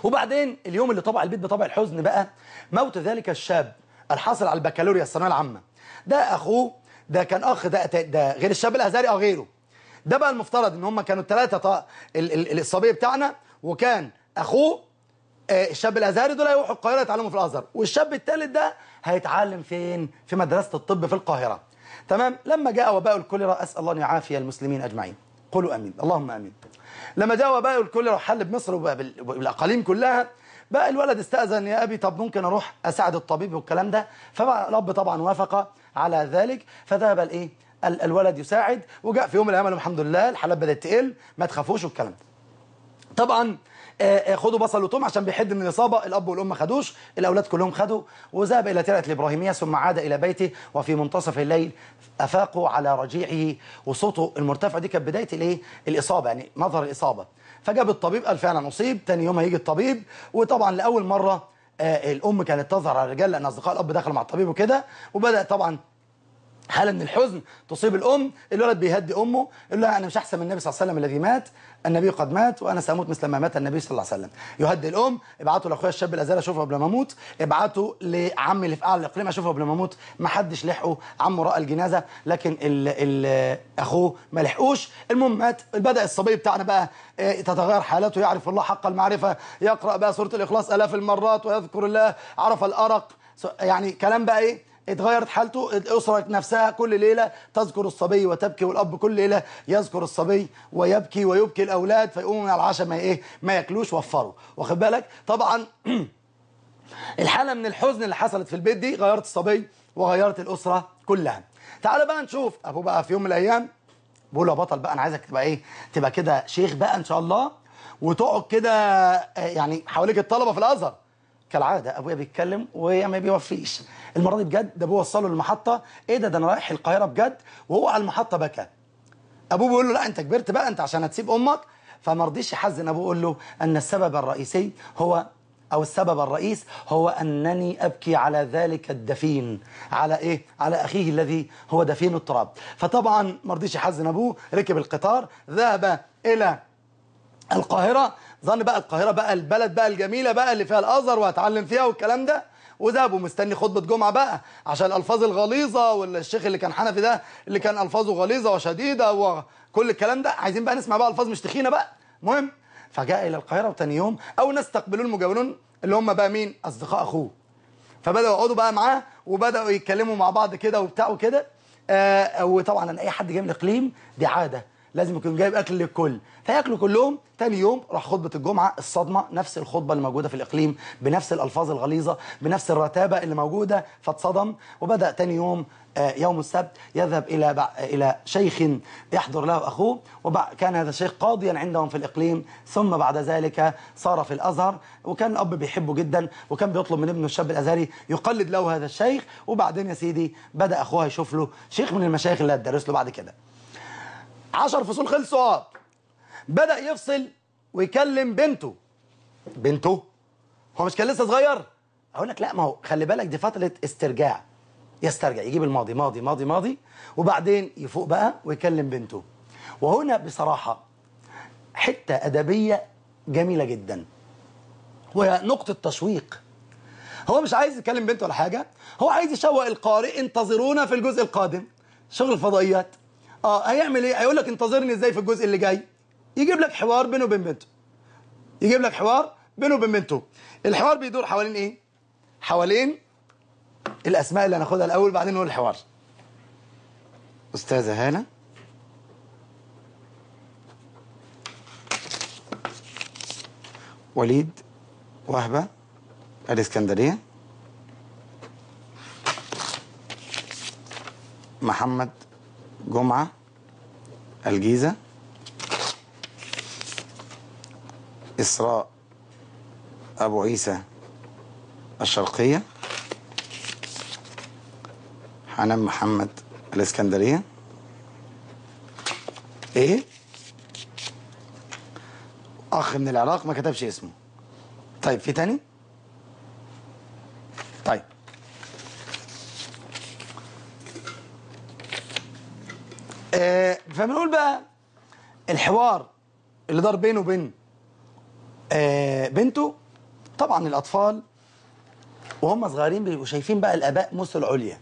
[SPEAKER 1] وبعدين اليوم اللي طبع البيت بطبع الحزن بقى موت ذلك الشاب الحاصل على البكالوريا الثانويه العامه ده اخوه ده كان اخ ده ده غير الشاب الازهري او غيره ده بقى المفترض ان هم كانوا الثلاثه الصبي بتاعنا وكان اخوه آه، الشاب الازهري دول هيروحوا القاهره يتعلموا في الازهر والشاب الثالث ده هيتعلم فين في مدرسه الطب في القاهره تمام لما جاء وباء الكوليرا اسال الله ان يعافي المسلمين اجمعين قولوا امين اللهم امين لما جاء وباء الكوليرا وحل بمصر وبالاقاليم كلها بقى الولد استأذن يا أبي طب ممكن أروح أساعد الطبيب والكلام ده فالأب طبعا وافق على ذلك فذهب الإيه الولد يساعد وجاء في يوم من الايام الحمد لله الحالات بدات تقل ما تخافوش والكلام ده طبعا آه، آه، خدوا بصل وثوم عشان بيحد من الاصابه الاب والام ما خدوش الاولاد كلهم خدوا وذهب الى ترعه الابراهيميه ثم عاد الى بيته وفي منتصف الليل افاقوا على رجيعه وصوته المرتفع دي كانت بدايه الايه الاصابه يعني مظهر الاصابه فجاب الطبيب قال فعلا اصيب ثاني يوم هيجي الطبيب وطبعا لاول مره آه، الام كانت تظهر على الرجال لان اصدقاء الاب دخلوا مع الطبيب وكده وبدا طبعا حاله من الحزن تصيب الام الولد بيهدي امه يقول لها انا مش احسن من النبي صلى الله عليه وسلم الذي مات النبي قد مات وانا ساموت مثل ما مات النبي صلى الله عليه وسلم يهدي الام ابعته لاخويا الشاب الأزالة اشوفه قبل ما اموت ابعته لعمي اللي في اعلى الاقليم اشوفه قبل ما اموت ما حدش لحقه عمه راى الجنازه لكن الـ الـ اخوه ما لحقوش المهم مات بدا الصبي بتاعنا بقى آه، تتغير حالته يعرف الله حق المعرفه يقرا بقى سوره الاخلاص الاف المرات ويذكر الله عرف الارق يعني كلام بقى ايه اتغيرت حالته الاسره نفسها كل ليله تذكر الصبي وتبكي والاب كل ليله يذكر الصبي ويبكي ويبكي الاولاد فيقوموا من العشاء ما ايه ما ياكلوش وفروا واخد بالك طبعا الحاله من الحزن اللي حصلت في البيت دي غيرت الصبي وغيرت الاسره كلها تعالى بقى نشوف ابوه بقى في يوم من الايام بقول يا بطل بقى انا عايزك تبقى ايه تبقى كده شيخ بقى ان شاء الله وتقعد كده آه، يعني حواليك الطلبه في الازهر كالعاده ابويا بيتكلم ما بيوفيش المره دي بجد ده ابوه وصله للمحطه ايه ده ده انا رايح القاهره بجد وهو على المحطه بكى ابوه بيقول له لا انت كبرت بقى انت عشان هتسيب امك فما رضيش يحزن ابوه يقول له ان السبب الرئيسي هو او السبب الرئيس هو انني ابكي على ذلك الدفين على ايه على اخيه الذي هو دفين التراب فطبعا ما رضيش يحزن ابوه ركب القطار ذهب الى القاهره ظن بقى القاهره بقى البلد بقى الجميله بقى اللي فيها الازهر وهتعلم فيها والكلام ده وذهب ومستني خطبه جمعه بقى عشان الالفاظ الغليظه والشيخ اللي كان حنفي ده اللي كان الفاظه غليظه وشديده وكل الكلام ده عايزين بقى نسمع بقى الفاظ مش تخينه بقى المهم فجاء الى القاهره وتاني يوم اول ناس استقبلوه المجاورون اللي هم بقى مين اصدقاء اخوه فبداوا يقعدوا بقى معاه وبداوا يتكلموا مع بعض كده وبتاع وكده آه وطبعا اي حد جاي من الاقليم دي عاده لازم يكون جايب اكل للكل فياكلوا كلهم تاني يوم راح خطبه الجمعه الصدمه نفس الخطبه اللي موجوده في الاقليم بنفس الالفاظ الغليظه بنفس الرتابه اللي موجوده فاتصدم وبدا تاني يوم آه، يوم السبت يذهب الى الى شيخ يحضر له اخوه وكان هذا الشيخ قاضيا عندهم في الاقليم ثم بعد ذلك صار في الازهر وكان الاب بيحبه جدا وكان بيطلب من ابنه الشاب الازهري يقلد له هذا الشيخ وبعدين يا سيدي بدا اخوها يشوف له شيخ من المشايخ اللي هتدرس له بعد كده 10 فصول خلصوا اه بدأ يفصل ويكلم بنته بنته هو مش كان لسه صغير اقول لك لا ما هو خلي بالك دي فتره استرجاع يسترجع يجيب الماضي ماضي ماضي ماضي وبعدين يفوق بقى ويكلم بنته وهنا بصراحه حته ادبيه جميله جدا وهي نقطه تشويق هو مش عايز يكلم بنته ولا حاجه هو عايز يشوق القارئ انتظرونا في الجزء القادم شغل الفضائيات اه هيعمل ايه هيقول لك انتظرني ازاي في الجزء اللي جاي يجيب لك حوار بينه وبين بنته يجيب لك حوار بينه وبين بنته الحوار بيدور حوالين ايه حوالين الاسماء اللي هناخدها الاول بعدين نقول الحوار استاذه هاله وليد وهبه الاسكندريه محمد جمعه الجيزة إسراء أبو عيسى الشرقية حنان محمد الإسكندرية إيه؟ أخ من العراق ما كتبش اسمه طيب في تاني؟ آه، فبنقول بقى الحوار اللي دار بينه وبين آه، بنته طبعا الأطفال وهم صغيرين بيبقوا شايفين بقى الآباء مثل عليا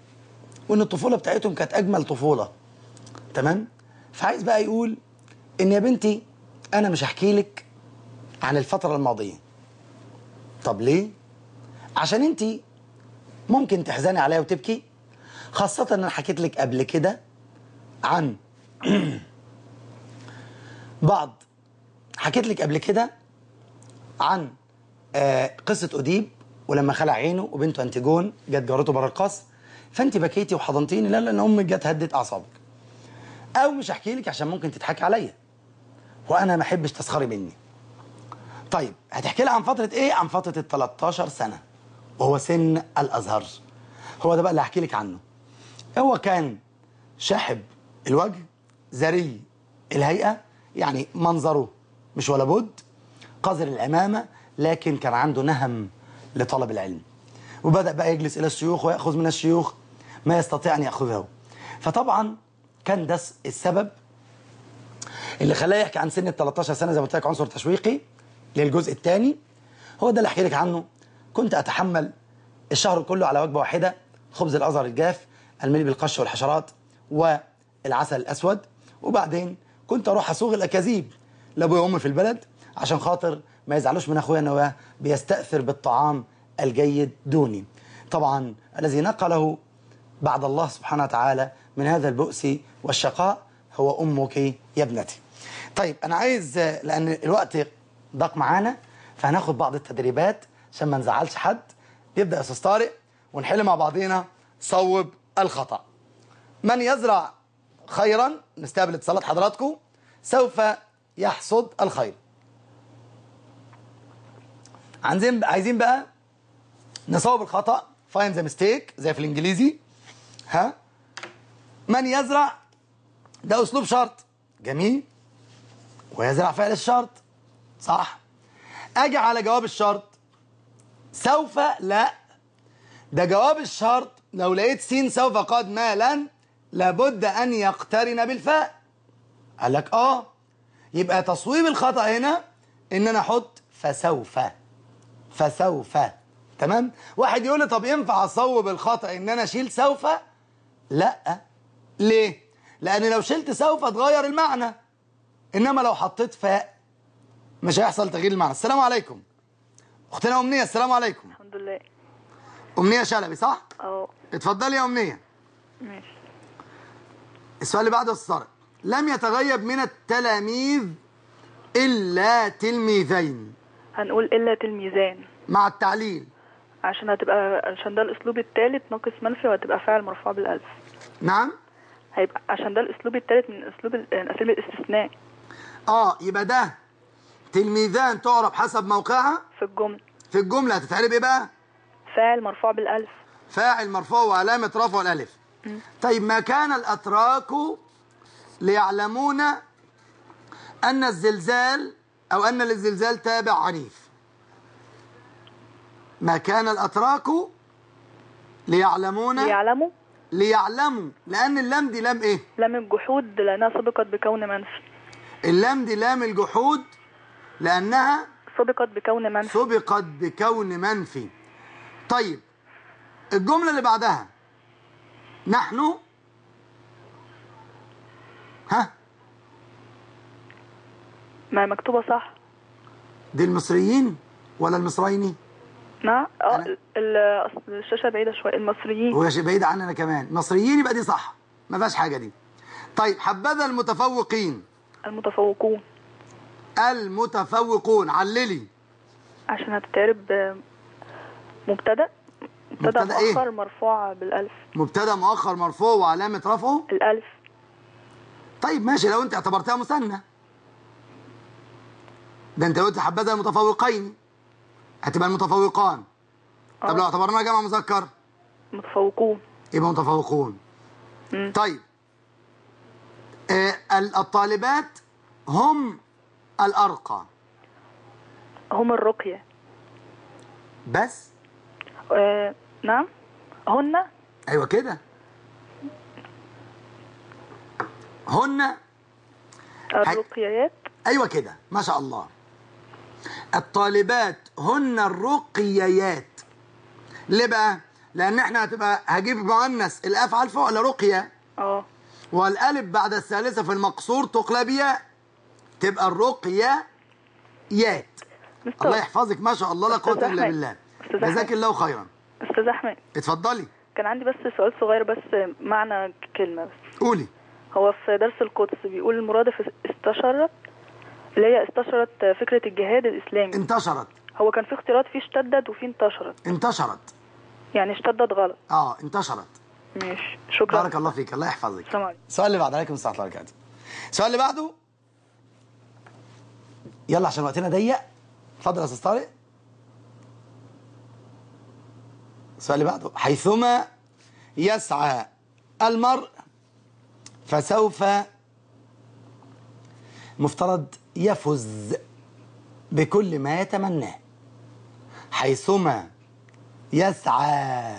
[SPEAKER 1] وإن الطفولة بتاعتهم كانت أجمل طفولة تمام فعايز بقى يقول إن يا بنتي أنا مش هحكي لك عن الفترة الماضية طب ليه؟ عشان أنت ممكن تحزني عليا وتبكي خاصة إن أنا حكيت لك قبل كده عن بعض حكيت لك قبل كده عن آه، قصه اديب ولما خلع عينه وبنته انتيجون جت جارته بره القصر فانت بكيتي وحضنتيني لا لان امك جت هدت اعصابك او مش هحكي لك عشان ممكن تضحكي عليا وانا ما احبش تسخري مني طيب هتحكي لها عن فتره ايه عن فتره ال 13 سنه وهو سن الازهر هو ده بقى اللي هحكي لك عنه هو كان شاحب الوجه ذري الهيئة يعني منظره مش ولا بد قذر العمامة لكن كان عنده نهم لطلب العلم وبدأ بقى يجلس إلى الشيوخ ويأخذ من الشيوخ ما يستطيع أن يأخذه فطبعا كان ده السبب اللي خلاه يحكي عن سن ال 13 سنة زي ما قلت لك عنصر تشويقي للجزء الثاني هو ده اللي احكي لك عنه كنت أتحمل الشهر كله على وجبة واحدة خبز الأزهر الجاف الملي بالقش والحشرات والعسل الأسود وبعدين كنت اروح اصوغ الاكاذيب لابويا وامي في البلد عشان خاطر ما يزعلوش من اخويا نواه بيستاثر بالطعام الجيد دوني طبعا الذي نقله بعد الله سبحانه وتعالى من هذا البؤس والشقاء هو امك يا ابنتي طيب انا عايز لان الوقت ضاق معانا فهناخد بعض التدريبات عشان ما نزعلش حد نبدا يا استاذ طارق ونحل مع بعضينا صوب الخطا من يزرع خيرا نستقبل اتصالات حضراتكم سوف يحصد الخير عايزين عايزين بقى نصاوب الخطا فاين ذا ميستيك زي في الانجليزي ها من يزرع ده اسلوب شرط جميل ويزرع فعل الشرط صح اجي على جواب الشرط سوف لا ده جواب الشرط لو لقيت سين سوف قد ما لن لابد أن يقترن بالفاء قال لك آه يبقى تصويب الخطأ هنا إن أنا أحط فسوف فسوف تمام واحد يقول لي طب ينفع أصوب الخطأ إن أنا أشيل سوف لا ليه لأن لو شلت سوف اتغير المعنى إنما لو حطيت فاء مش هيحصل تغيير المعنى السلام عليكم اختنا أمنية السلام عليكم الحمد لله أمنية شلبي صح؟ اه اتفضلي يا أمنية ماشي السؤال اللي بعده السرق لم يتغيب من التلاميذ إلا تلميذين هنقول إلا تلميذان مع التعليل عشان هتبقى عشان ده الاسلوب الثالث ناقص منفي وهتبقى فاعل مرفوع بالالف نعم هيبقى عشان ده الاسلوب الثالث من اسلوب الاساليب الاستثناء اه يبقى ده تلميذان تعرب حسب موقعها في الجمله في الجمله هتتعرب ايه بقى فاعل مرفوع بالالف فاعل مرفوع وعلامه رفعه الالف طيب ما كان الأتراك ليعلمون أن الزلزال أو أن للزلزال تابع عنيف ما كان الأتراك ليعلمون ليعلموا ليعلموا لأن اللام دي لام إيه؟ لام الجحود لأنها سبقت بكون منفي اللام دي لام الجحود لأنها سبقت بكون منفي سبقت بكون منفي طيب الجملة اللي بعدها نحن ها ما مكتوبة صح دي المصريين ولا المصريني نعم اه الشاشة بعيدة شوية المصريين وهي بعيدة عننا كمان مصريين يبقى دي صح ما فيهاش حاجة دي طيب حبذا المتفوقين المتفوقون المتفوقون عللي عشان هتتعرب مبتدأ مبتدا مؤخر إيه؟ مرفوع بالالف مبتدا مؤخر مرفوع وعلامه رفعه الالف طيب ماشي لو انت اعتبرتها مثنى ده انت قلت حبذا المتفوقين هتبقى المتفوقان أوه. طب آه. لو اعتبرناها جمع مذكر متفوقون يبقى متفوقون مم. طيب آه الطالبات هم الارقى هم الرقيه بس آه نعم هن ايوه كده هن الرقيات ايوه كده ما شاء الله الطالبات هن الرقيات ليه بقى لان احنا هتبقى هجيب مؤنث الافعال فوق رقيه اه والالف بعد الثالثه في المقصور تقلب ياء تبقى الرقيه يات الله يحفظك ما شاء الله لا قوه الا بالله جزاك الله خيرا استاذ احمد اتفضلي كان عندي بس سؤال صغير بس معنى كلمه بس قولي هو في درس القدس بيقول المرادف استشرت اللي هي استشرت فكره الجهاد الاسلامي انتشرت هو كان في اختيارات في اشتدت وفي انتشرت انتشرت يعني اشتدت غلط اه انتشرت ماشي شكرا بارك الله فيك الله يحفظك السؤال اللي بعده عليكم الساعه ورحمه الله وبركاته السؤال اللي بعده يلا عشان وقتنا ضيق اتفضل يا استاذ طارق السؤال اللي بعده حيثما يسعى المرء فسوف مفترض يفز بكل ما يتمناه حيثما يسعى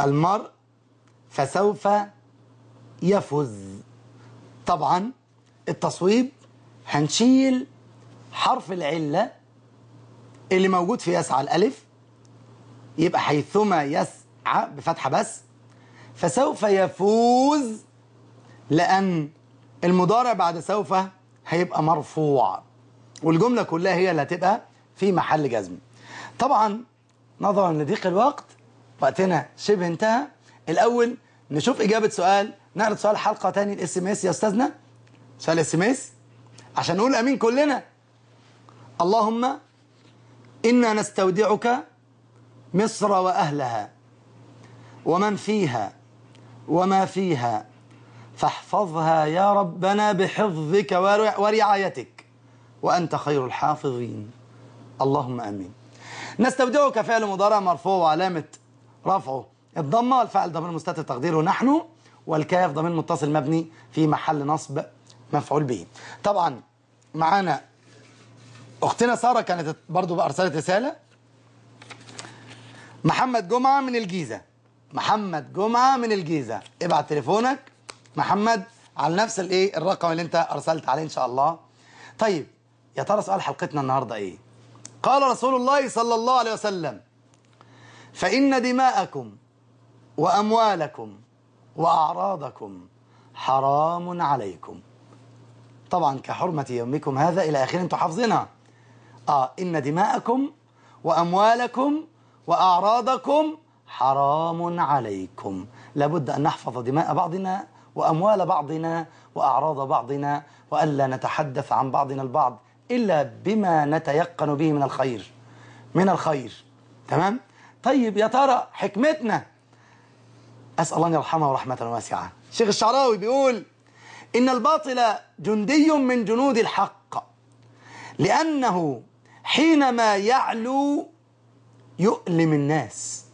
[SPEAKER 1] المرء فسوف يفز طبعا التصويب هنشيل حرف العلة اللي موجود في يسعى الألف يبقى حيثما يسعى بفتحة بس فسوف يفوز لأن المضارع بعد سوف هيبقى مرفوع والجملة كلها هي اللي هتبقى في محل جزم طبعا نظرا لضيق الوقت وقتنا شبه انتهى الأول نشوف إجابة سؤال نعرض سؤال حلقة تاني الاس ام اس يا أستاذنا سؤال اس ام اس عشان نقول أمين كلنا اللهم إنا نستودعك مصر وأهلها ومن فيها وما فيها فاحفظها يا ربنا بحفظك ورعايتك وأنت خير الحافظين اللهم أمين نستودعك فعل مضارع مرفوع وعلامة رفعه الضمة والفعل ضمير مستتر تقديره نحن والكاف ضمير متصل مبني في محل نصب مفعول به طبعا معانا اختنا ساره كانت برضو ارسلت رساله محمد جمعة من الجيزة محمد جمعة من الجيزة ابعت تليفونك محمد على نفس الايه الرقم اللي انت ارسلت عليه ان شاء الله طيب يا ترى سؤال حلقتنا النهارده ايه قال رسول الله صلى الله عليه وسلم فإن دماءكم وأموالكم وأعراضكم حرام عليكم طبعا كحرمة يومكم هذا إلى آخر أنتم حافظينها آه إن دماءكم وأموالكم وأعراضكم حرام عليكم لابد أن نحفظ دماء بعضنا وأموال بعضنا وأعراض بعضنا وألا نتحدث عن بعضنا البعض إلا بما نتيقن به من الخير من الخير تمام؟ طيب يا ترى حكمتنا أسأل الله أن يرحمه رحمة واسعة شيخ الشعراوي بيقول إن الباطل جندي من جنود الحق لأنه حينما يعلو يؤلم الناس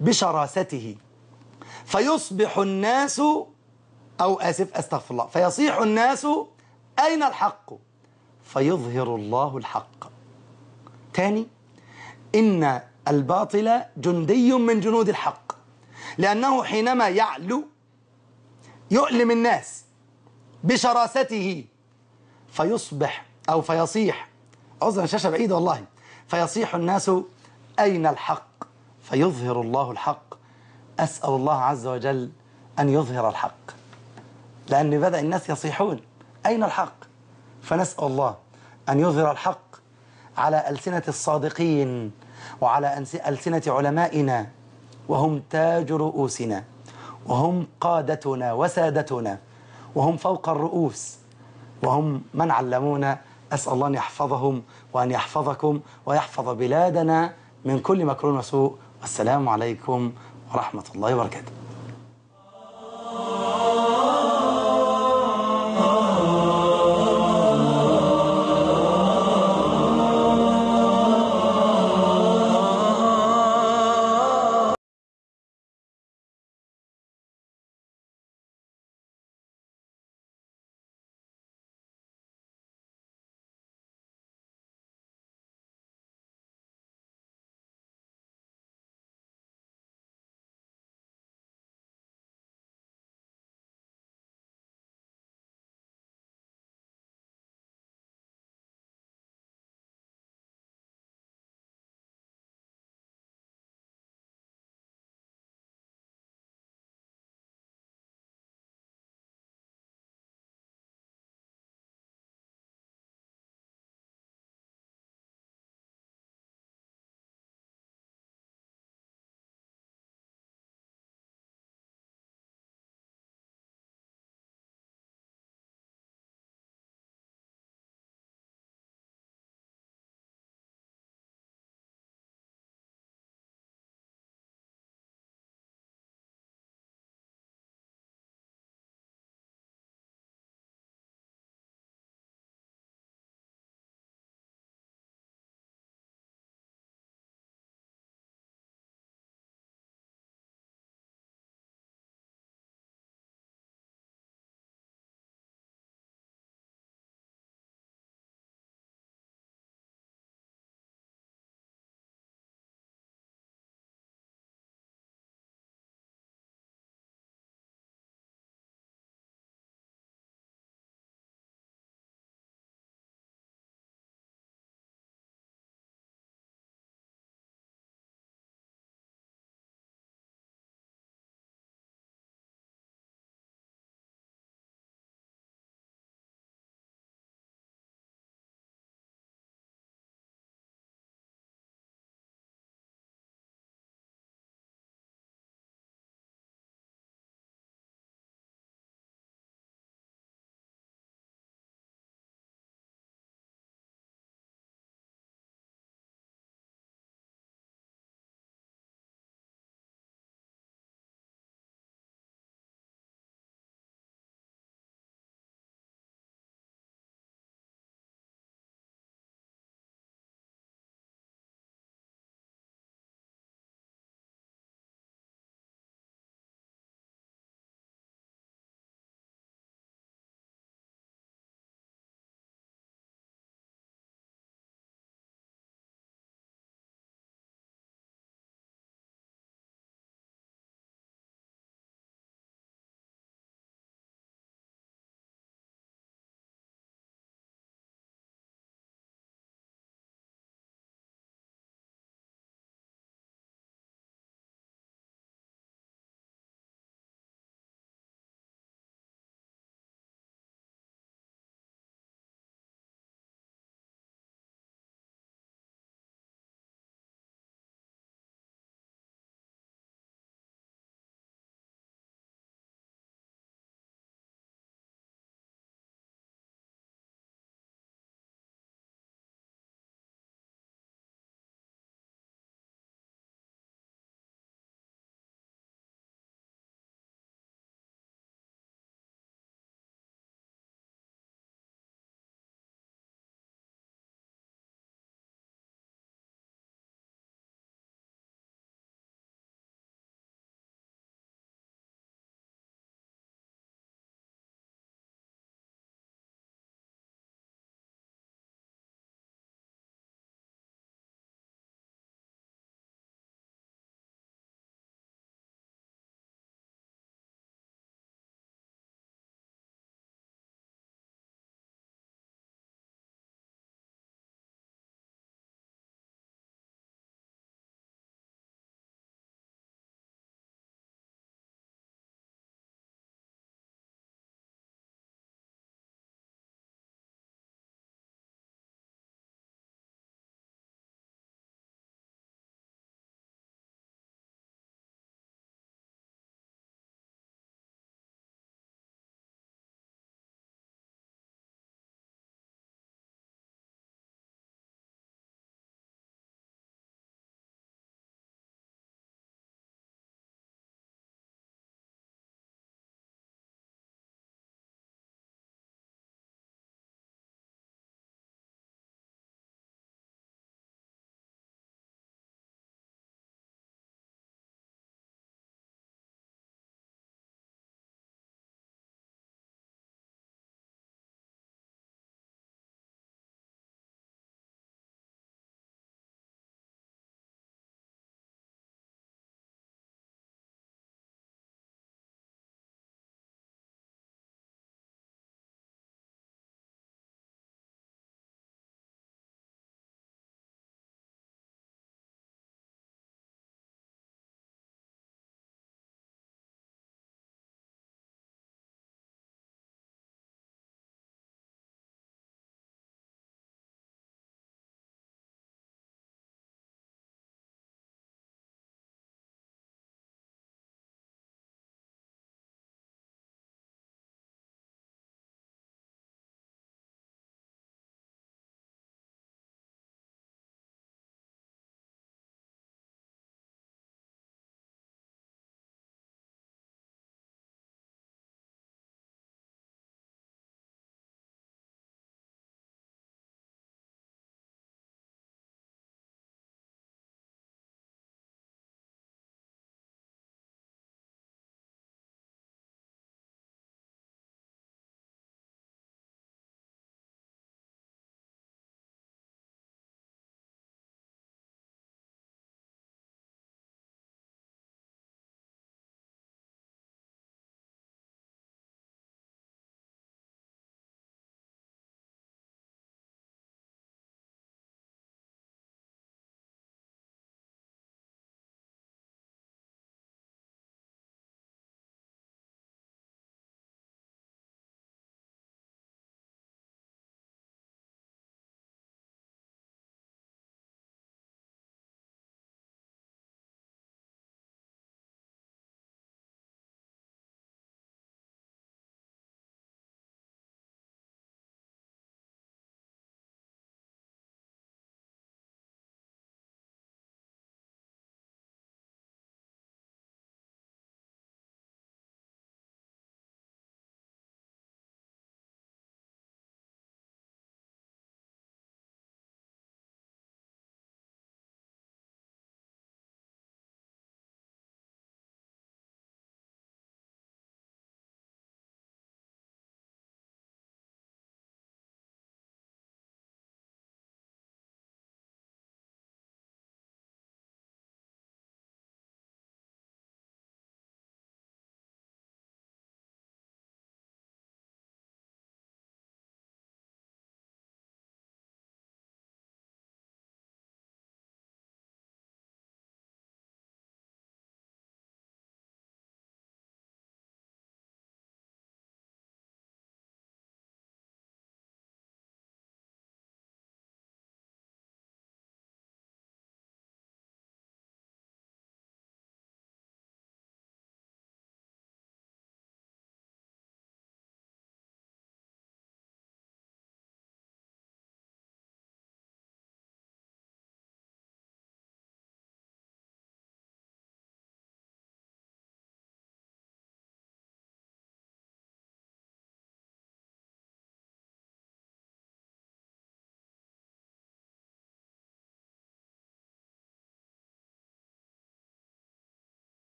[SPEAKER 1] بشراسته فيصبح الناس أو آسف أستغفر الله فيصيح الناس أين الحق فيظهر الله الحق ثاني إن الباطل جندي من جنود الحق لأنه حينما يعلو يؤلم الناس بشراسته فيصبح أو فيصيح عذرا شاشة بعيدة والله فيصيح الناس أين الحق فيظهر الله الحق أسأل الله عز وجل أن يظهر الحق لأن بدأ الناس يصيحون أين الحق فنسأل الله أن يظهر الحق على ألسنة الصادقين وعلى ألسنة علمائنا وهم تاج رؤوسنا وهم قادتنا وسادتنا وهم فوق الرؤوس وهم من علمونا أسأل الله أن يحفظهم وأن يحفظكم ويحفظ بلادنا من كل مكرون وسوء والسلام عليكم ورحمة الله وبركاته